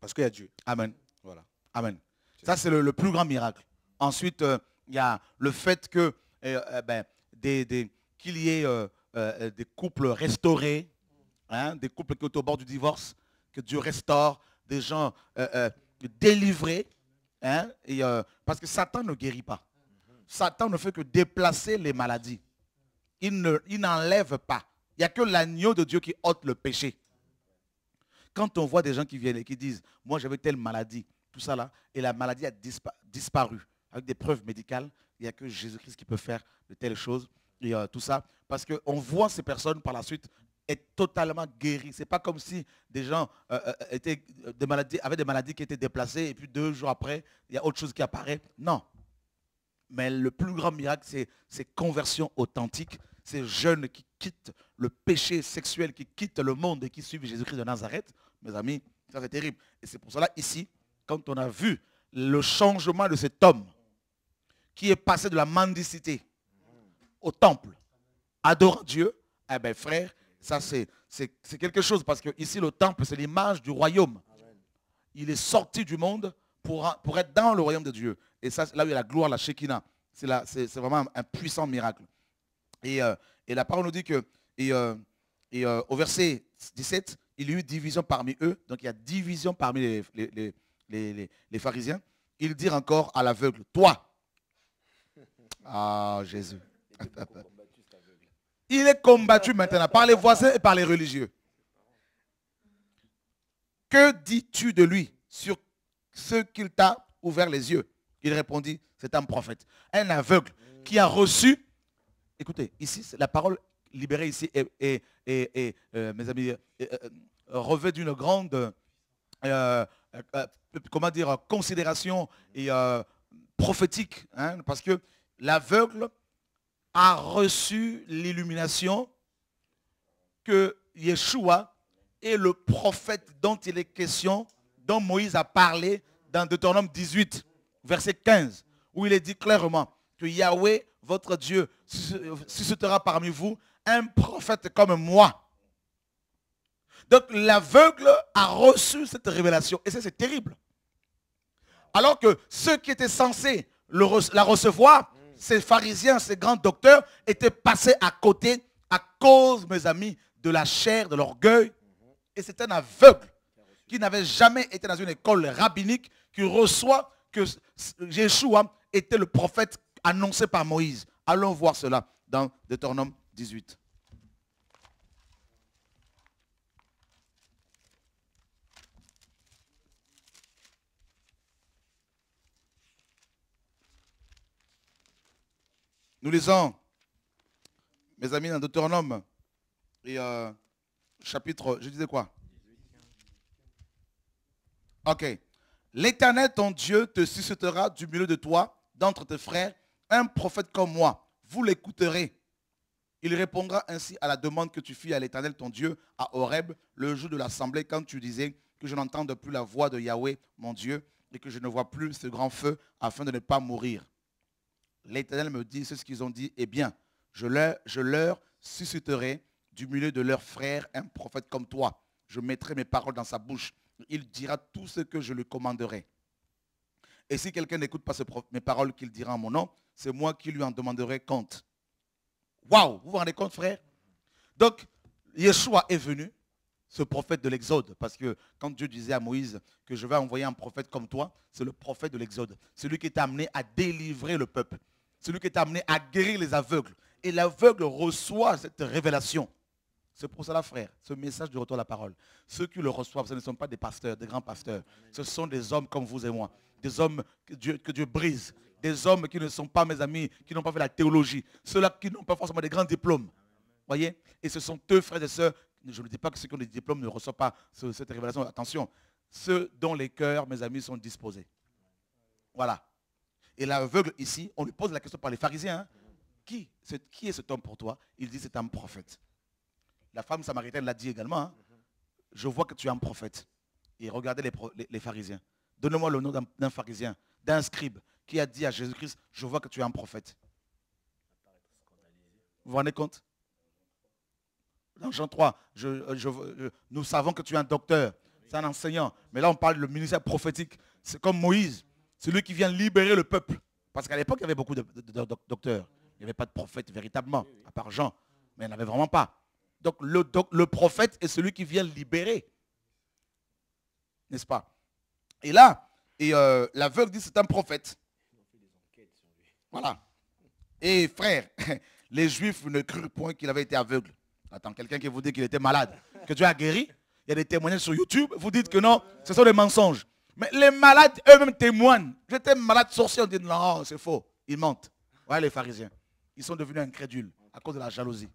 parce qu'il y a Dieu. Amen. Voilà. Amen. Ça c'est le, plus grand miracle. Ensuite, euh, il y a le fait que euh, euh, ben, qu'il y ait des couples restaurés, hein, des couples qui sont au bord du divorce, que Dieu restaure, des gens délivrés. Hein, parce que Satan ne guérit pas. Mm-hmm. Satan ne fait que déplacer les maladies. Il n'enlève pas. Il n'y a que l'agneau de Dieu qui ôte le péché. Quand on voit des gens qui viennent et qui disent, moi j'avais telle maladie, tout ça là, et la maladie a disparu avec des preuves médicales, il n'y a que Jésus-Christ qui peut faire de telles choses et euh, tout ça, parce qu'on voit ces personnes par la suite être totalement guéries. Ce n'est pas comme si des gens euh, euh, étaient des avaient des maladies qui étaient déplacées et puis deux jours après, il y a autre chose qui apparaît. Non. Mais le plus grand miracle, c'est ces conversions ces jeunes qui quittent le péché sexuel, qui quittent le monde et qui suivent Jésus-Christ de Nazareth, mes amis, ça c'est terrible. Et c'est pour cela, ici, quand on a vu le changement de cet homme qui est passé de la mendicité au temple, adore Dieu, eh bien frère, ça c'est quelque chose parce que ici le temple c'est l'image du royaume. Il est sorti du monde pour, pour être dans le royaume de Dieu. Et ça, là où il y a la gloire, la Shekinah, c'est vraiment un puissant miracle. Euh, et, la parole nous dit que, et, euh, euh, au verset 17, il y a eu division parmi eux. Donc il y a division parmi les, les, les pharisiens. Ils dirent encore à l'aveugle, toi. Ah, Jésus. [LAUGHS] Il est combattu maintenant par les voisins et par les religieux. Que dis-tu de lui sur ce qu'il t'a ouvert les yeux Il répondit, c'est un prophète, un aveugle qui a reçu Écoutez, ici, la parole libérée ici est, euh, mes amis, euh, euh, revêt d'une grande, comment dire, considération et prophétique, hein, parce que l'aveugle a reçu l'illumination que Yeshua est le prophète dont il est question, dont Moïse a parlé dans Deutéronome 18, verset 15, où il est dit clairement, Yahweh, votre Dieu, suscitera parmi vous un prophète comme moi. Donc l'aveugle a reçu cette révélation. Et ça, c'est terrible. Alors que ceux qui étaient censés la recevoir, ces pharisiens, ces grands docteurs, étaient passés à côté à cause, mes amis, de la chair, de l'orgueil. Et c'est un aveugle qui n'avait jamais été dans une école rabbinique qui reçoit que Jésus était le prophète annoncé par Moïse. Allons voir cela dans Deutéronome 18. Nous lisons, mes amis, dans Deutéronome, euh, chapitre, je disais quoi Ok. L'Éternel, ton Dieu, te suscitera du milieu de toi, d'entre tes frères, un prophète comme moi, vous l'écouterez. Il répondra ainsi à la demande que tu fis à l'Éternel ton Dieu à Horeb le jour de l'assemblée quand tu disais que je n'entends plus la voix de Yahweh mon Dieu et que je ne vois plus ce grand feu afin de ne pas mourir. L'Éternel me dit ce qu'ils ont dit, eh bien, je leur, je leur susciterai du milieu de leurs frères un prophète comme toi. Je mettrai mes paroles dans sa bouche. Il dira tout ce que je lui commanderai. Et si quelqu'un n'écoute pas mes paroles qu'il dira en mon nom, c'est moi qui lui en demanderai compte. Waouh Vous vous rendez compte, frère Donc, Yeshua est venu, ce prophète de l'Exode, parce que quand Dieu disait à Moïse que je vais envoyer un prophète comme toi, c'est le prophète de l'Exode, celui qui est amené à délivrer le peuple, celui qui est amené à guérir les aveugles. Et l'aveugle reçoit cette révélation. C'est pour cela, frère, ce message du retour à la parole. Ceux qui le reçoivent, ce ne sont pas des pasteurs, des grands pasteurs. Ce sont des hommes comme vous et moi des hommes que Dieu, brise, des hommes qui ne sont pas mes amis, qui n'ont pas fait la théologie, ceux-là qui n'ont pas forcément des grands diplômes. Voyez Et ce sont eux, frères et sœurs, je ne dis pas que ceux qui ont des diplômes ne reçoivent pas cette révélation. Attention, ceux dont les cœurs, mes amis, sont disposés. Voilà. Et l'aveugle ici, on lui pose la question par les pharisiens. Hein, qui, est, qui est cet homme pour toi Il dit, c'est un prophète. La femme samaritaine l'a dit également. Hein, je vois que tu es un prophète. Et regardez les pharisiens. Donnez-moi le nom d'un pharisien, d'un scribe qui a dit à Jésus-Christ, je vois que tu es un prophète. Vous vous rendez compte Dans Jean 3, euh, euh, nous savons que tu es un docteur, c'est un enseignant. Mais là, on parle du ministère prophétique. C'est comme Moïse, celui qui vient libérer le peuple. Parce qu'à l'époque, il y avait beaucoup de, docteurs. Il n'y avait pas de prophète véritablement, à part Jean. Mais il n'y en avait vraiment pas. Donc le prophète est celui qui vient libérer. N'est-ce pas et là, et euh, l'aveugle dit c'est un prophète. Voilà. Et frère, [LAUGHS] les juifs ne crurent point qu'il avait été aveugle. Attends, quelqu'un qui vous dit qu'il était malade, que Dieu a guéri, il y a des témoignages sur YouTube, vous dites que non, ce sont des mensonges. Mais les malades eux-mêmes témoignent. J'étais malade sorcier, on dit non, c'est faux, ils mentent. Voilà les pharisiens. Ils sont devenus incrédules à cause de la jalousie.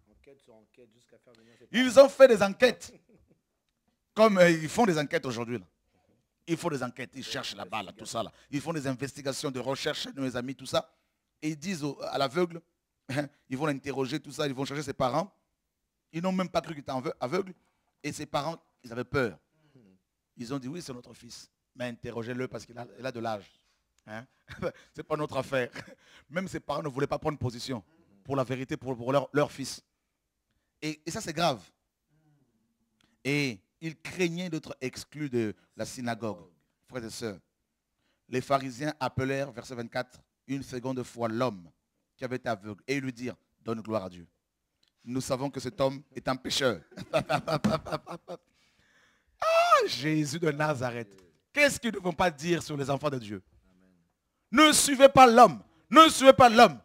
Ils ont fait des enquêtes, comme euh, ils font des enquêtes aujourd'hui. Ils font des enquêtes, ils cherchent la balle, tout ça. Là. Ils font des investigations de recherche, mes amis, tout ça. Et ils disent à l'aveugle, hein, ils vont l'interroger, tout ça, ils vont chercher ses parents. Ils n'ont même pas cru qu'il était aveugle. Et ses parents, ils avaient peur. Ils ont dit, oui, c'est notre fils. Mais interrogez-le parce qu'il a, de l'âge. Hein? [LAUGHS] Ce n'est pas notre affaire. Même ses parents ne voulaient pas prendre position pour la vérité, pour, leur, fils. Et, et ça, c'est grave. Et ils craignaient d'être exclus de la synagogue. Frères et sœurs, les pharisiens appelèrent, verset 24, une seconde fois l'homme qui avait été aveugle et lui dirent, donne gloire à Dieu. Nous savons que cet homme est un pécheur. [LAUGHS] ah, Jésus de Nazareth. Qu'est-ce qu'ils ne vont pas dire sur les enfants de Dieu Ne suivez pas l'homme. Ne suivez pas l'homme.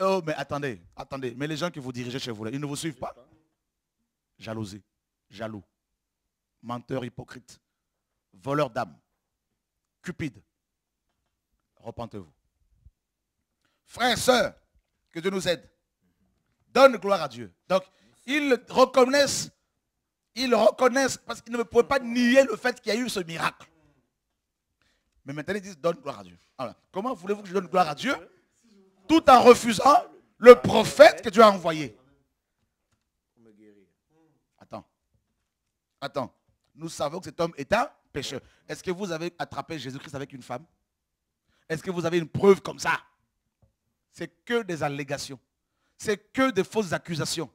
Oh, mais attendez, attendez. Mais les gens qui vous dirigez chez vous, ils ne vous suivent pas. Jalousie. Jaloux menteur hypocrite, voleur d'âme, cupide. Repentez-vous. Frères et sœurs, que Dieu nous aide. Donne gloire à Dieu. Donc, ils reconnaissent, ils reconnaissent, parce qu'ils ne pouvaient pas nier le fait qu'il y a eu ce miracle. Mais maintenant, ils disent, donne gloire à Dieu. Alors, comment voulez-vous que je donne gloire à Dieu tout en refusant le prophète que Dieu a envoyé Attends. Attends nous savons que cet homme est un pécheur. Est-ce que vous avez attrapé Jésus-Christ avec une femme Est-ce que vous avez une preuve comme ça C'est que des allégations. C'est que des fausses accusations.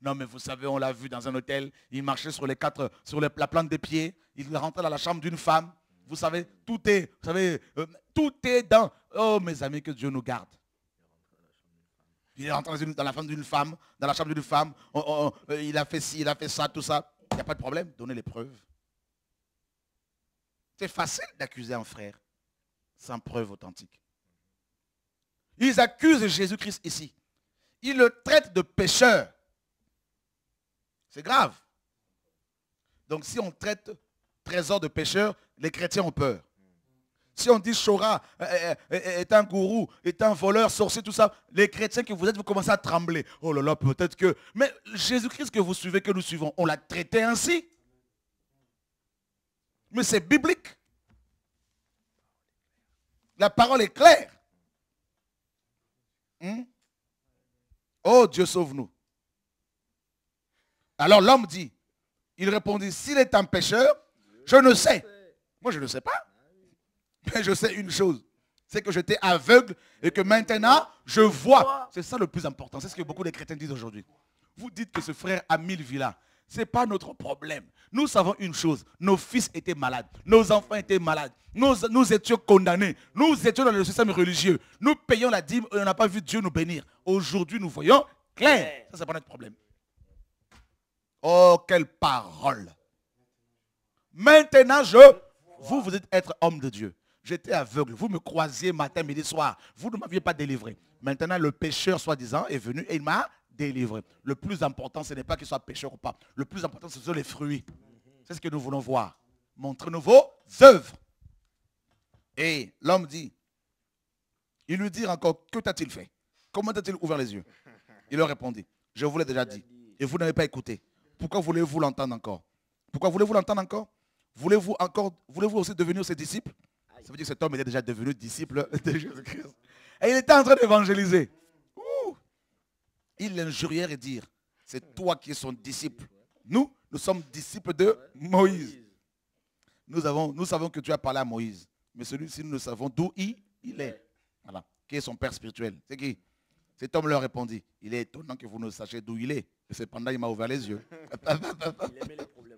Non, mais vous savez, on l'a vu dans un hôtel, il marchait sur, les quatre, sur la plante des pieds, il est rentré dans la chambre d'une femme. Vous savez, tout est, vous savez, euh, tout est dans. Oh, mes amis, que Dieu nous garde. Il est rentré dans, la chambre d'une femme, dans la chambre d'une femme. il a fait ci, il a fait ça, tout ça. Il n'y a pas de problème, donnez les preuves. C'est facile d'accuser un frère sans preuve authentique. Ils accusent Jésus-Christ ici. Ils le traitent de pécheur. C'est grave. Donc si on traite trésor de pécheur, les chrétiens ont peur. Si on dit Chora euh, euh, euh, est un gourou, est un voleur, sorcier, tout ça, les chrétiens que vous êtes, vous commencez à trembler. Oh là là, peut-être que... Mais Jésus-Christ que vous suivez, que nous suivons, on l'a traité ainsi. Mais c'est biblique. La parole est claire. Hmm? Oh Dieu, sauve-nous. Alors l'homme dit, il répondit, s'il est un pêcheur, je ne sais. Moi, je ne sais pas. Mais je sais une chose, c'est que j'étais aveugle et que maintenant, je vois. C'est ça le plus important. C'est ce que beaucoup de chrétiens disent aujourd'hui. Vous dites que ce frère a mille villas. Ce n'est pas notre problème. Nous savons une chose. Nos fils étaient malades. Nos enfants étaient malades. Nous, nous étions condamnés. Nous étions dans le système religieux. Nous payons la dîme et on n'a pas vu Dieu nous bénir. Aujourd'hui, nous voyons clair. Ça, ce n'est pas notre problème. Oh, quelle parole. Maintenant, je... Vous, vous êtes être homme de Dieu. J'étais aveugle. Vous me croisiez matin, midi, soir. Vous ne m'aviez pas délivré. Maintenant, le pécheur, soi-disant, est venu et il m'a délivré. Le plus important, ce n'est pas qu'il soit pécheur ou pas. Le plus important, ce sont les fruits. C'est ce que nous voulons voir. Montrez-nous vos œuvres. Et l'homme dit, il lui dit encore, que t'a-t-il fait Comment t'a-t-il ouvert les yeux Il leur répondit, je vous l'ai déjà dit. Et vous n'avez pas écouté. Pourquoi voulez-vous l'entendre encore Pourquoi voulez-vous l'entendre encore Voulez-vous encore, voulez-vous aussi devenir ses disciples ça veut dire que cet homme est déjà devenu disciple de Jésus-Christ. Et il était en train d'évangéliser. Il l'injurièrent et dire, c'est toi qui es son disciple. Nous, nous sommes disciples de Moïse. Nous, avons, nous savons que tu as parlé à Moïse. Mais celui-ci, nous ne savons d'où il, il est. Voilà. Qui est son père spirituel C'est qui Cet homme leur répondit, il est étonnant que vous ne sachiez d'où il est. Et cependant, il m'a ouvert les yeux. [LAUGHS] Il aimait les problèmes.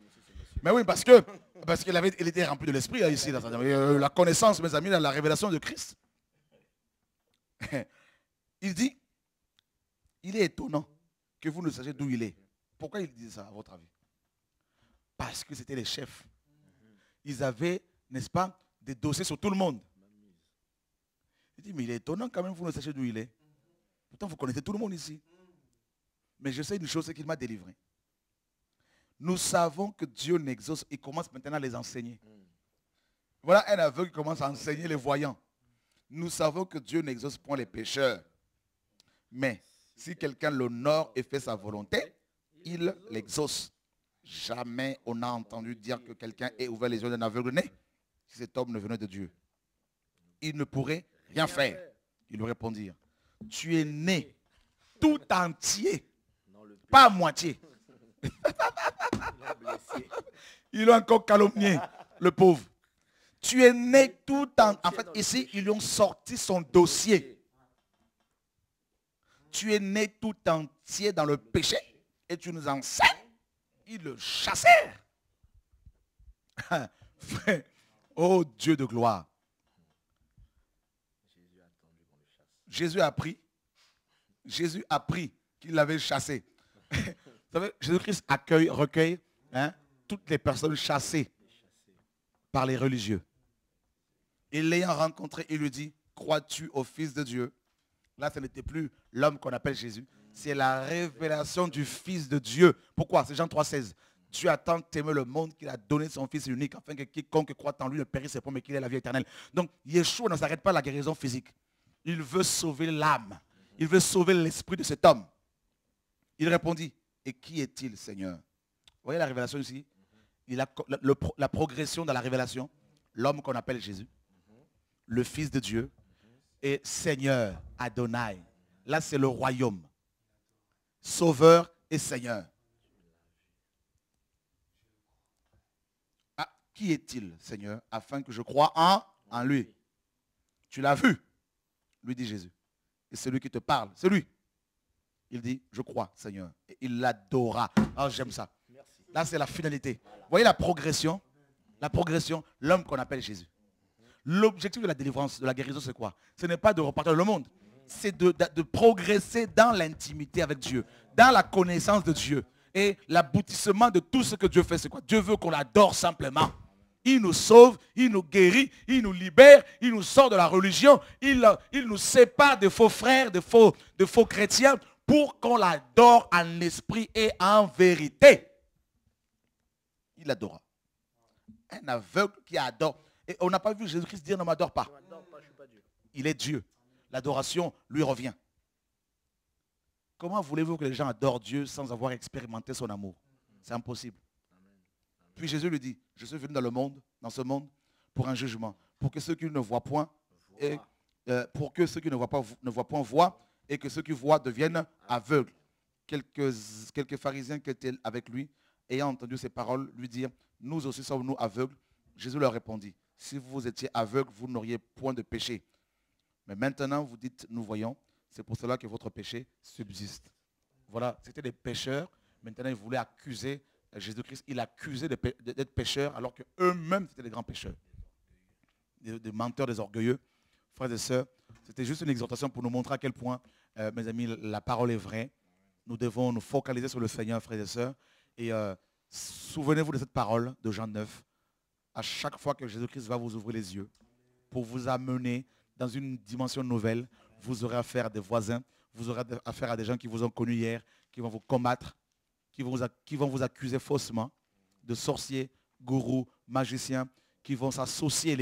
Mais oui, parce que parce qu'il avait, était rempli de l'esprit hein, ici. Euh, la connaissance, mes amis, dans la révélation de Christ. [LAUGHS] il dit, il est étonnant que vous ne sachiez d'où il est. Pourquoi il dit ça, à votre avis Parce que c'était les chefs. Ils avaient, n'est-ce pas, des dossiers sur tout le monde. Il dit, mais il est étonnant quand même, que vous ne sachiez d'où il est. Pourtant, vous connaissez tout le monde ici. Mais je sais une chose, c'est qu'il m'a délivré. Nous savons que Dieu n'exauce. Il commence maintenant à les enseigner. Voilà un aveugle qui commence à enseigner les voyants. Nous savons que Dieu n'exauce point les pécheurs. Mais si quelqu'un l'honore et fait sa volonté, il l'exauce. Jamais on n'a entendu dire que quelqu'un ait ouvert les yeux d'un aveugle né si cet homme ne venait de Dieu. Il ne pourrait rien faire. Ils lui répondirent, tu es né tout entier, pas à moitié. [LAUGHS] il a encore calomnié, le pauvre. Tu es né tout en... En fait, ici, ils lui ont sorti son dossier. Tu es né tout entier dans le péché et tu nous enseignes. Ils le chassèrent. [LAUGHS] oh Dieu de gloire. Jésus a pris. Jésus a pris qu'il l'avait chassé. [LAUGHS] Jésus-Christ accueille, recueille hein, toutes les personnes chassées par les religieux. Et l'ayant rencontré, il lui dit, crois-tu au Fils de Dieu Là, ce n'était plus l'homme qu'on appelle Jésus. C'est la révélation du Fils de Dieu. Pourquoi C'est Jean 3,16. Dieu a tant aimé le monde qu'il a donné son Fils unique afin que quiconque croit en lui ne périsse pas, mais qu'il ait la vie éternelle. Donc, Yeshua ne s'arrête pas à la guérison physique. Il veut sauver l'âme. Il veut sauver l'esprit de cet homme. Il répondit, et qui est-il, Seigneur Vous voyez la révélation ici Il a, la, progression dans la révélation, l'homme qu'on appelle Jésus, le Fils de Dieu, et Seigneur, Adonai. Là, c'est le royaume. Sauveur et Seigneur. Ah, qui est-il, Seigneur, afin que je croie en, en lui Tu l'as vu, lui dit Jésus. Et c'est lui qui te parle, c'est lui. Il dit, je crois, Seigneur. il l'adora. Ah, j'aime ça. Là, c'est la finalité. voyez la progression La progression, l'homme qu'on appelle Jésus. L'objectif de la délivrance, de la guérison, c'est quoi Ce n'est pas de repartir le monde. C'est de, progresser dans l'intimité avec Dieu, dans la connaissance de Dieu. Et l'aboutissement de tout ce que Dieu fait, c'est quoi Dieu veut qu'on l'adore simplement. Il nous sauve, il nous guérit, il nous libère, il nous sort de la religion, il, il nous sépare des faux frères, des faux, de faux chrétiens pour qu'on l'adore en esprit et en vérité. Il adora. Un aveugle qui adore. Et on n'a pas vu Jésus-Christ dire ne m'adore pas. Il est Dieu. L'adoration lui revient. Comment voulez-vous que les gens adorent Dieu sans avoir expérimenté son amour C'est impossible. Puis Jésus lui dit, je suis venu dans le monde, dans ce monde, pour un jugement, pour que ceux qui ne voient point, et, euh, pour que ceux qui ne voient pas ne voient point voient, et que ceux qui voient deviennent aveugles. Quelques, quelques pharisiens qui étaient avec lui, ayant entendu ces paroles, lui dirent, nous aussi sommes-nous aveugles Jésus leur répondit, si vous étiez aveugles, vous n'auriez point de péché. Mais maintenant, vous dites, nous voyons, c'est pour cela que votre péché subsiste. Voilà, c'était des pécheurs. Maintenant, ils voulaient accuser Jésus-Christ. Il accusait d'être pécheurs alors qu'eux-mêmes, c'était des grands pécheurs. des menteurs, des orgueilleux. Frères et sœurs, c'était juste une exhortation pour nous montrer à quel point euh, mes amis, la parole est vraie. Nous devons nous focaliser sur le Seigneur, frères et sœurs. Et euh, souvenez-vous de cette parole de Jean 9. À chaque fois que Jésus-Christ va vous ouvrir les yeux pour vous amener dans une dimension nouvelle, vous aurez affaire à des voisins, vous aurez affaire à des gens qui vous ont connu hier, qui vont vous combattre, qui vont vous, accuser faussement de sorciers, gourous, magiciens, qui vont s'associer.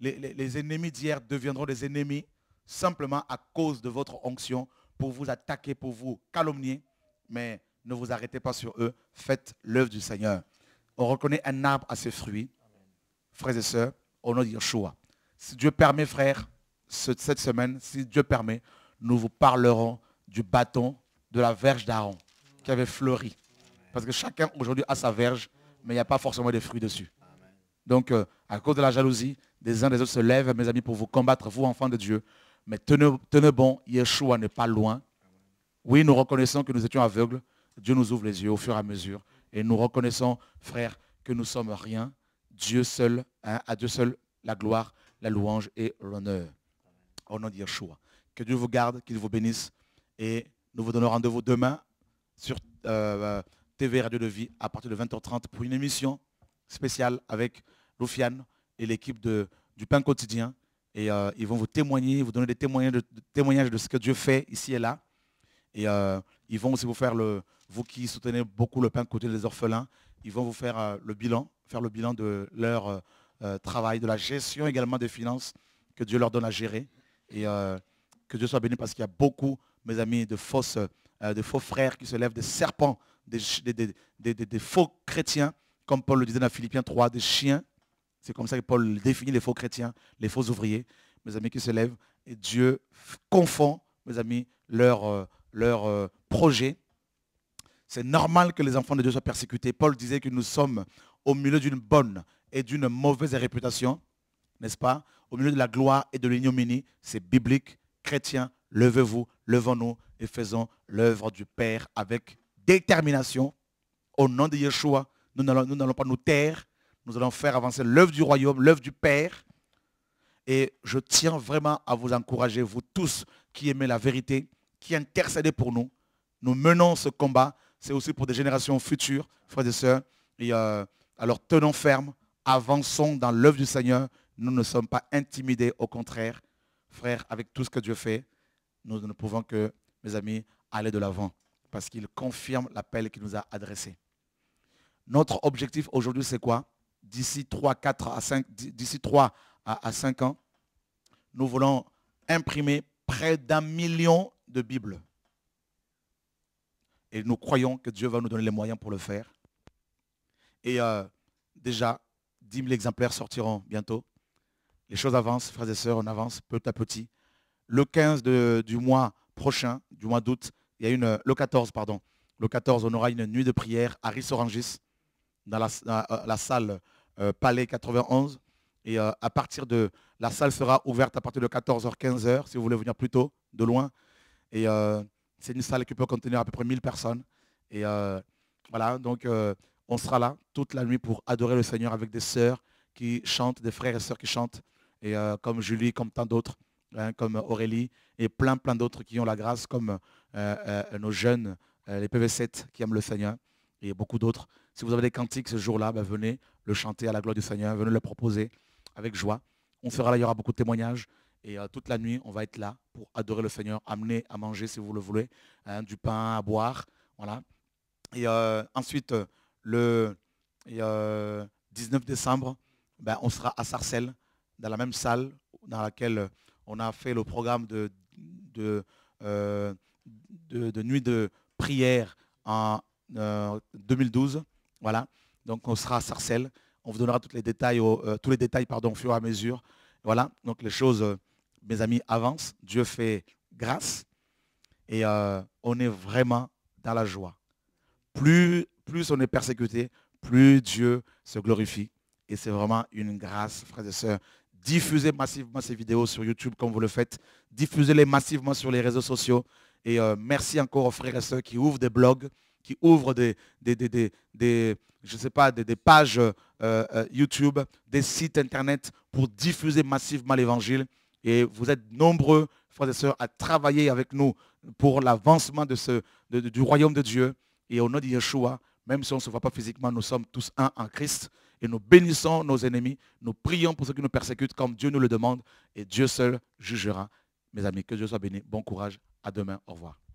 Les, les ennemis d'hier deviendront des ennemis simplement à cause de votre onction pour vous attaquer, pour vous calomnier. Mais ne vous arrêtez pas sur eux. Faites l'œuvre du Seigneur. On reconnaît un arbre à ses fruits. Frères et sœurs, au nom de Yeshua. Si Dieu permet, frères, cette semaine, si Dieu permet, nous vous parlerons du bâton de la verge d'Aaron qui avait fleuri. Parce que chacun aujourd'hui a sa verge, mais il n'y a pas forcément des fruits dessus. Donc, euh, à cause de la jalousie, des uns des autres se lèvent, mes amis, pour vous combattre, vous, enfants de Dieu. Mais tenez, bon, Yeshua n'est pas loin. Oui, nous reconnaissons que nous étions aveugles. Dieu nous ouvre les yeux au fur et à mesure. Et nous reconnaissons, frères, que nous sommes rien. Dieu seul, hein, à Dieu seul, la gloire, la louange et l'honneur. Au nom de Yeshua. Que Dieu vous garde, qu'il vous bénisse. Et nous vous donnons rendez-vous demain sur euh, euh, TV Radio de Vie à partir de 20h30 pour une émission spéciale avec Loufiane et l'équipe du Pain Quotidien. Et euh, ils vont vous témoigner, vous donner des témoignages de, ce que Dieu fait ici et là. Et euh, ils vont aussi vous faire le, vous qui soutenez beaucoup le pain côté des orphelins, ils vont vous faire euh, le bilan, faire le bilan de leur travail, de la gestion également des finances que Dieu leur donne à gérer. Et que Dieu soit béni parce qu'il y a beaucoup, mes amis, de fausses, de faux frères qui se lèvent, des serpents, des, des faux chrétiens, comme Paul le disait dans Philippiens 3, des chiens c'est comme ça que Paul définit les faux chrétiens, les faux ouvriers, mes amis qui se lèvent. Et Dieu confond, mes amis, leur, euh, leur euh, projet. C'est normal que les enfants de Dieu soient persécutés. Paul disait que nous sommes au milieu d'une bonne et d'une mauvaise réputation, n'est-ce pas Au milieu de la gloire et de l'ignominie. C'est biblique. Chrétiens, levez-vous, levons-nous et faisons l'œuvre du Père avec détermination. Au nom de Yeshua, nous n'allons pas nous taire, nous allons faire avancer l'œuvre du royaume, l'œuvre du Père. Et je tiens vraiment à vous encourager, vous tous qui aimez la vérité, qui intercédez pour nous. Nous menons ce combat. C'est aussi pour des générations futures, frères et sœurs. Et euh, alors tenons ferme, avançons dans l'œuvre du Seigneur. Nous ne sommes pas intimidés, au contraire, frères, avec tout ce que Dieu fait. Nous ne pouvons que, mes amis, aller de l'avant parce qu'il confirme l'appel qu'il nous a adressé. Notre objectif aujourd'hui, c'est quoi d'ici 3, 4 à 5, d'ici à, ans, nous voulons imprimer près d'un million de Bibles. Et nous croyons que Dieu va nous donner les moyens pour le faire. Et euh, déjà, 10 000 exemplaires sortiront bientôt. Les choses avancent, frères et sœurs, on avance petit à petit. Le 15 du mois prochain, du mois d'août, il y a une, le 14, pardon, le 14, on aura une nuit de prière à Rissorangis dans la, euh, salle euh, Palais 91. Et euh, à partir de... La salle sera ouverte à partir de 14h, 15h, si vous voulez venir plus tôt, de loin. Et c'est une salle qui peut contenir à peu près 1000 personnes. Et voilà, donc on sera là toute la nuit pour adorer le Seigneur avec des sœurs qui chantent, des frères et sœurs qui chantent, et comme Julie, comme tant d'autres. Hein, comme Aurélie et plein plein d'autres qui ont la grâce, comme nos jeunes, les PV7 qui aiment le Seigneur et beaucoup d'autres. Si vous avez des cantiques ce jour-là, bah, venez le chanter à la gloire du Seigneur, venez le proposer avec joie. On sera là, il y aura beaucoup de témoignages. Et euh, toute la nuit, on va être là pour adorer le Seigneur, amener à manger si vous le voulez, hein, du pain à boire. Voilà. Et euh, ensuite, le 19 euh, décembre, bah, on sera à Sarcelles, dans la même salle dans laquelle on a fait le programme de, de nuit de prière en 2012. Voilà. Donc on sera à Sarcelles. On vous donnera tous les détails, au, euh, tous les détails pardon, fur et à mesure. Voilà. Donc les choses, euh, mes amis, avancent. Dieu fait grâce. Et euh, on est vraiment dans la joie. Plus, plus on est persécuté, plus Dieu se glorifie. Et c'est vraiment une grâce, frères et sœurs. Diffusez massivement ces vidéos sur YouTube comme vous le faites. Diffusez-les massivement sur les réseaux sociaux. Et merci encore aux frères et sœurs qui ouvrent des blogs qui ouvrent des, des, des, des je sais pas, des, pages euh, euh, YouTube, des sites Internet pour diffuser massivement l'Évangile. Et vous êtes nombreux, frères et sœurs, à travailler avec nous pour l'avancement de ce, du royaume de Dieu. Et au nom de Yeshua, même si on ne se voit pas physiquement, nous sommes tous un en Christ. Et nous bénissons nos ennemis, nous prions pour ceux qui nous persécutent comme Dieu nous le demande. Et Dieu seul jugera. Mes amis, que Dieu soit béni. Bon courage. À demain. Au revoir.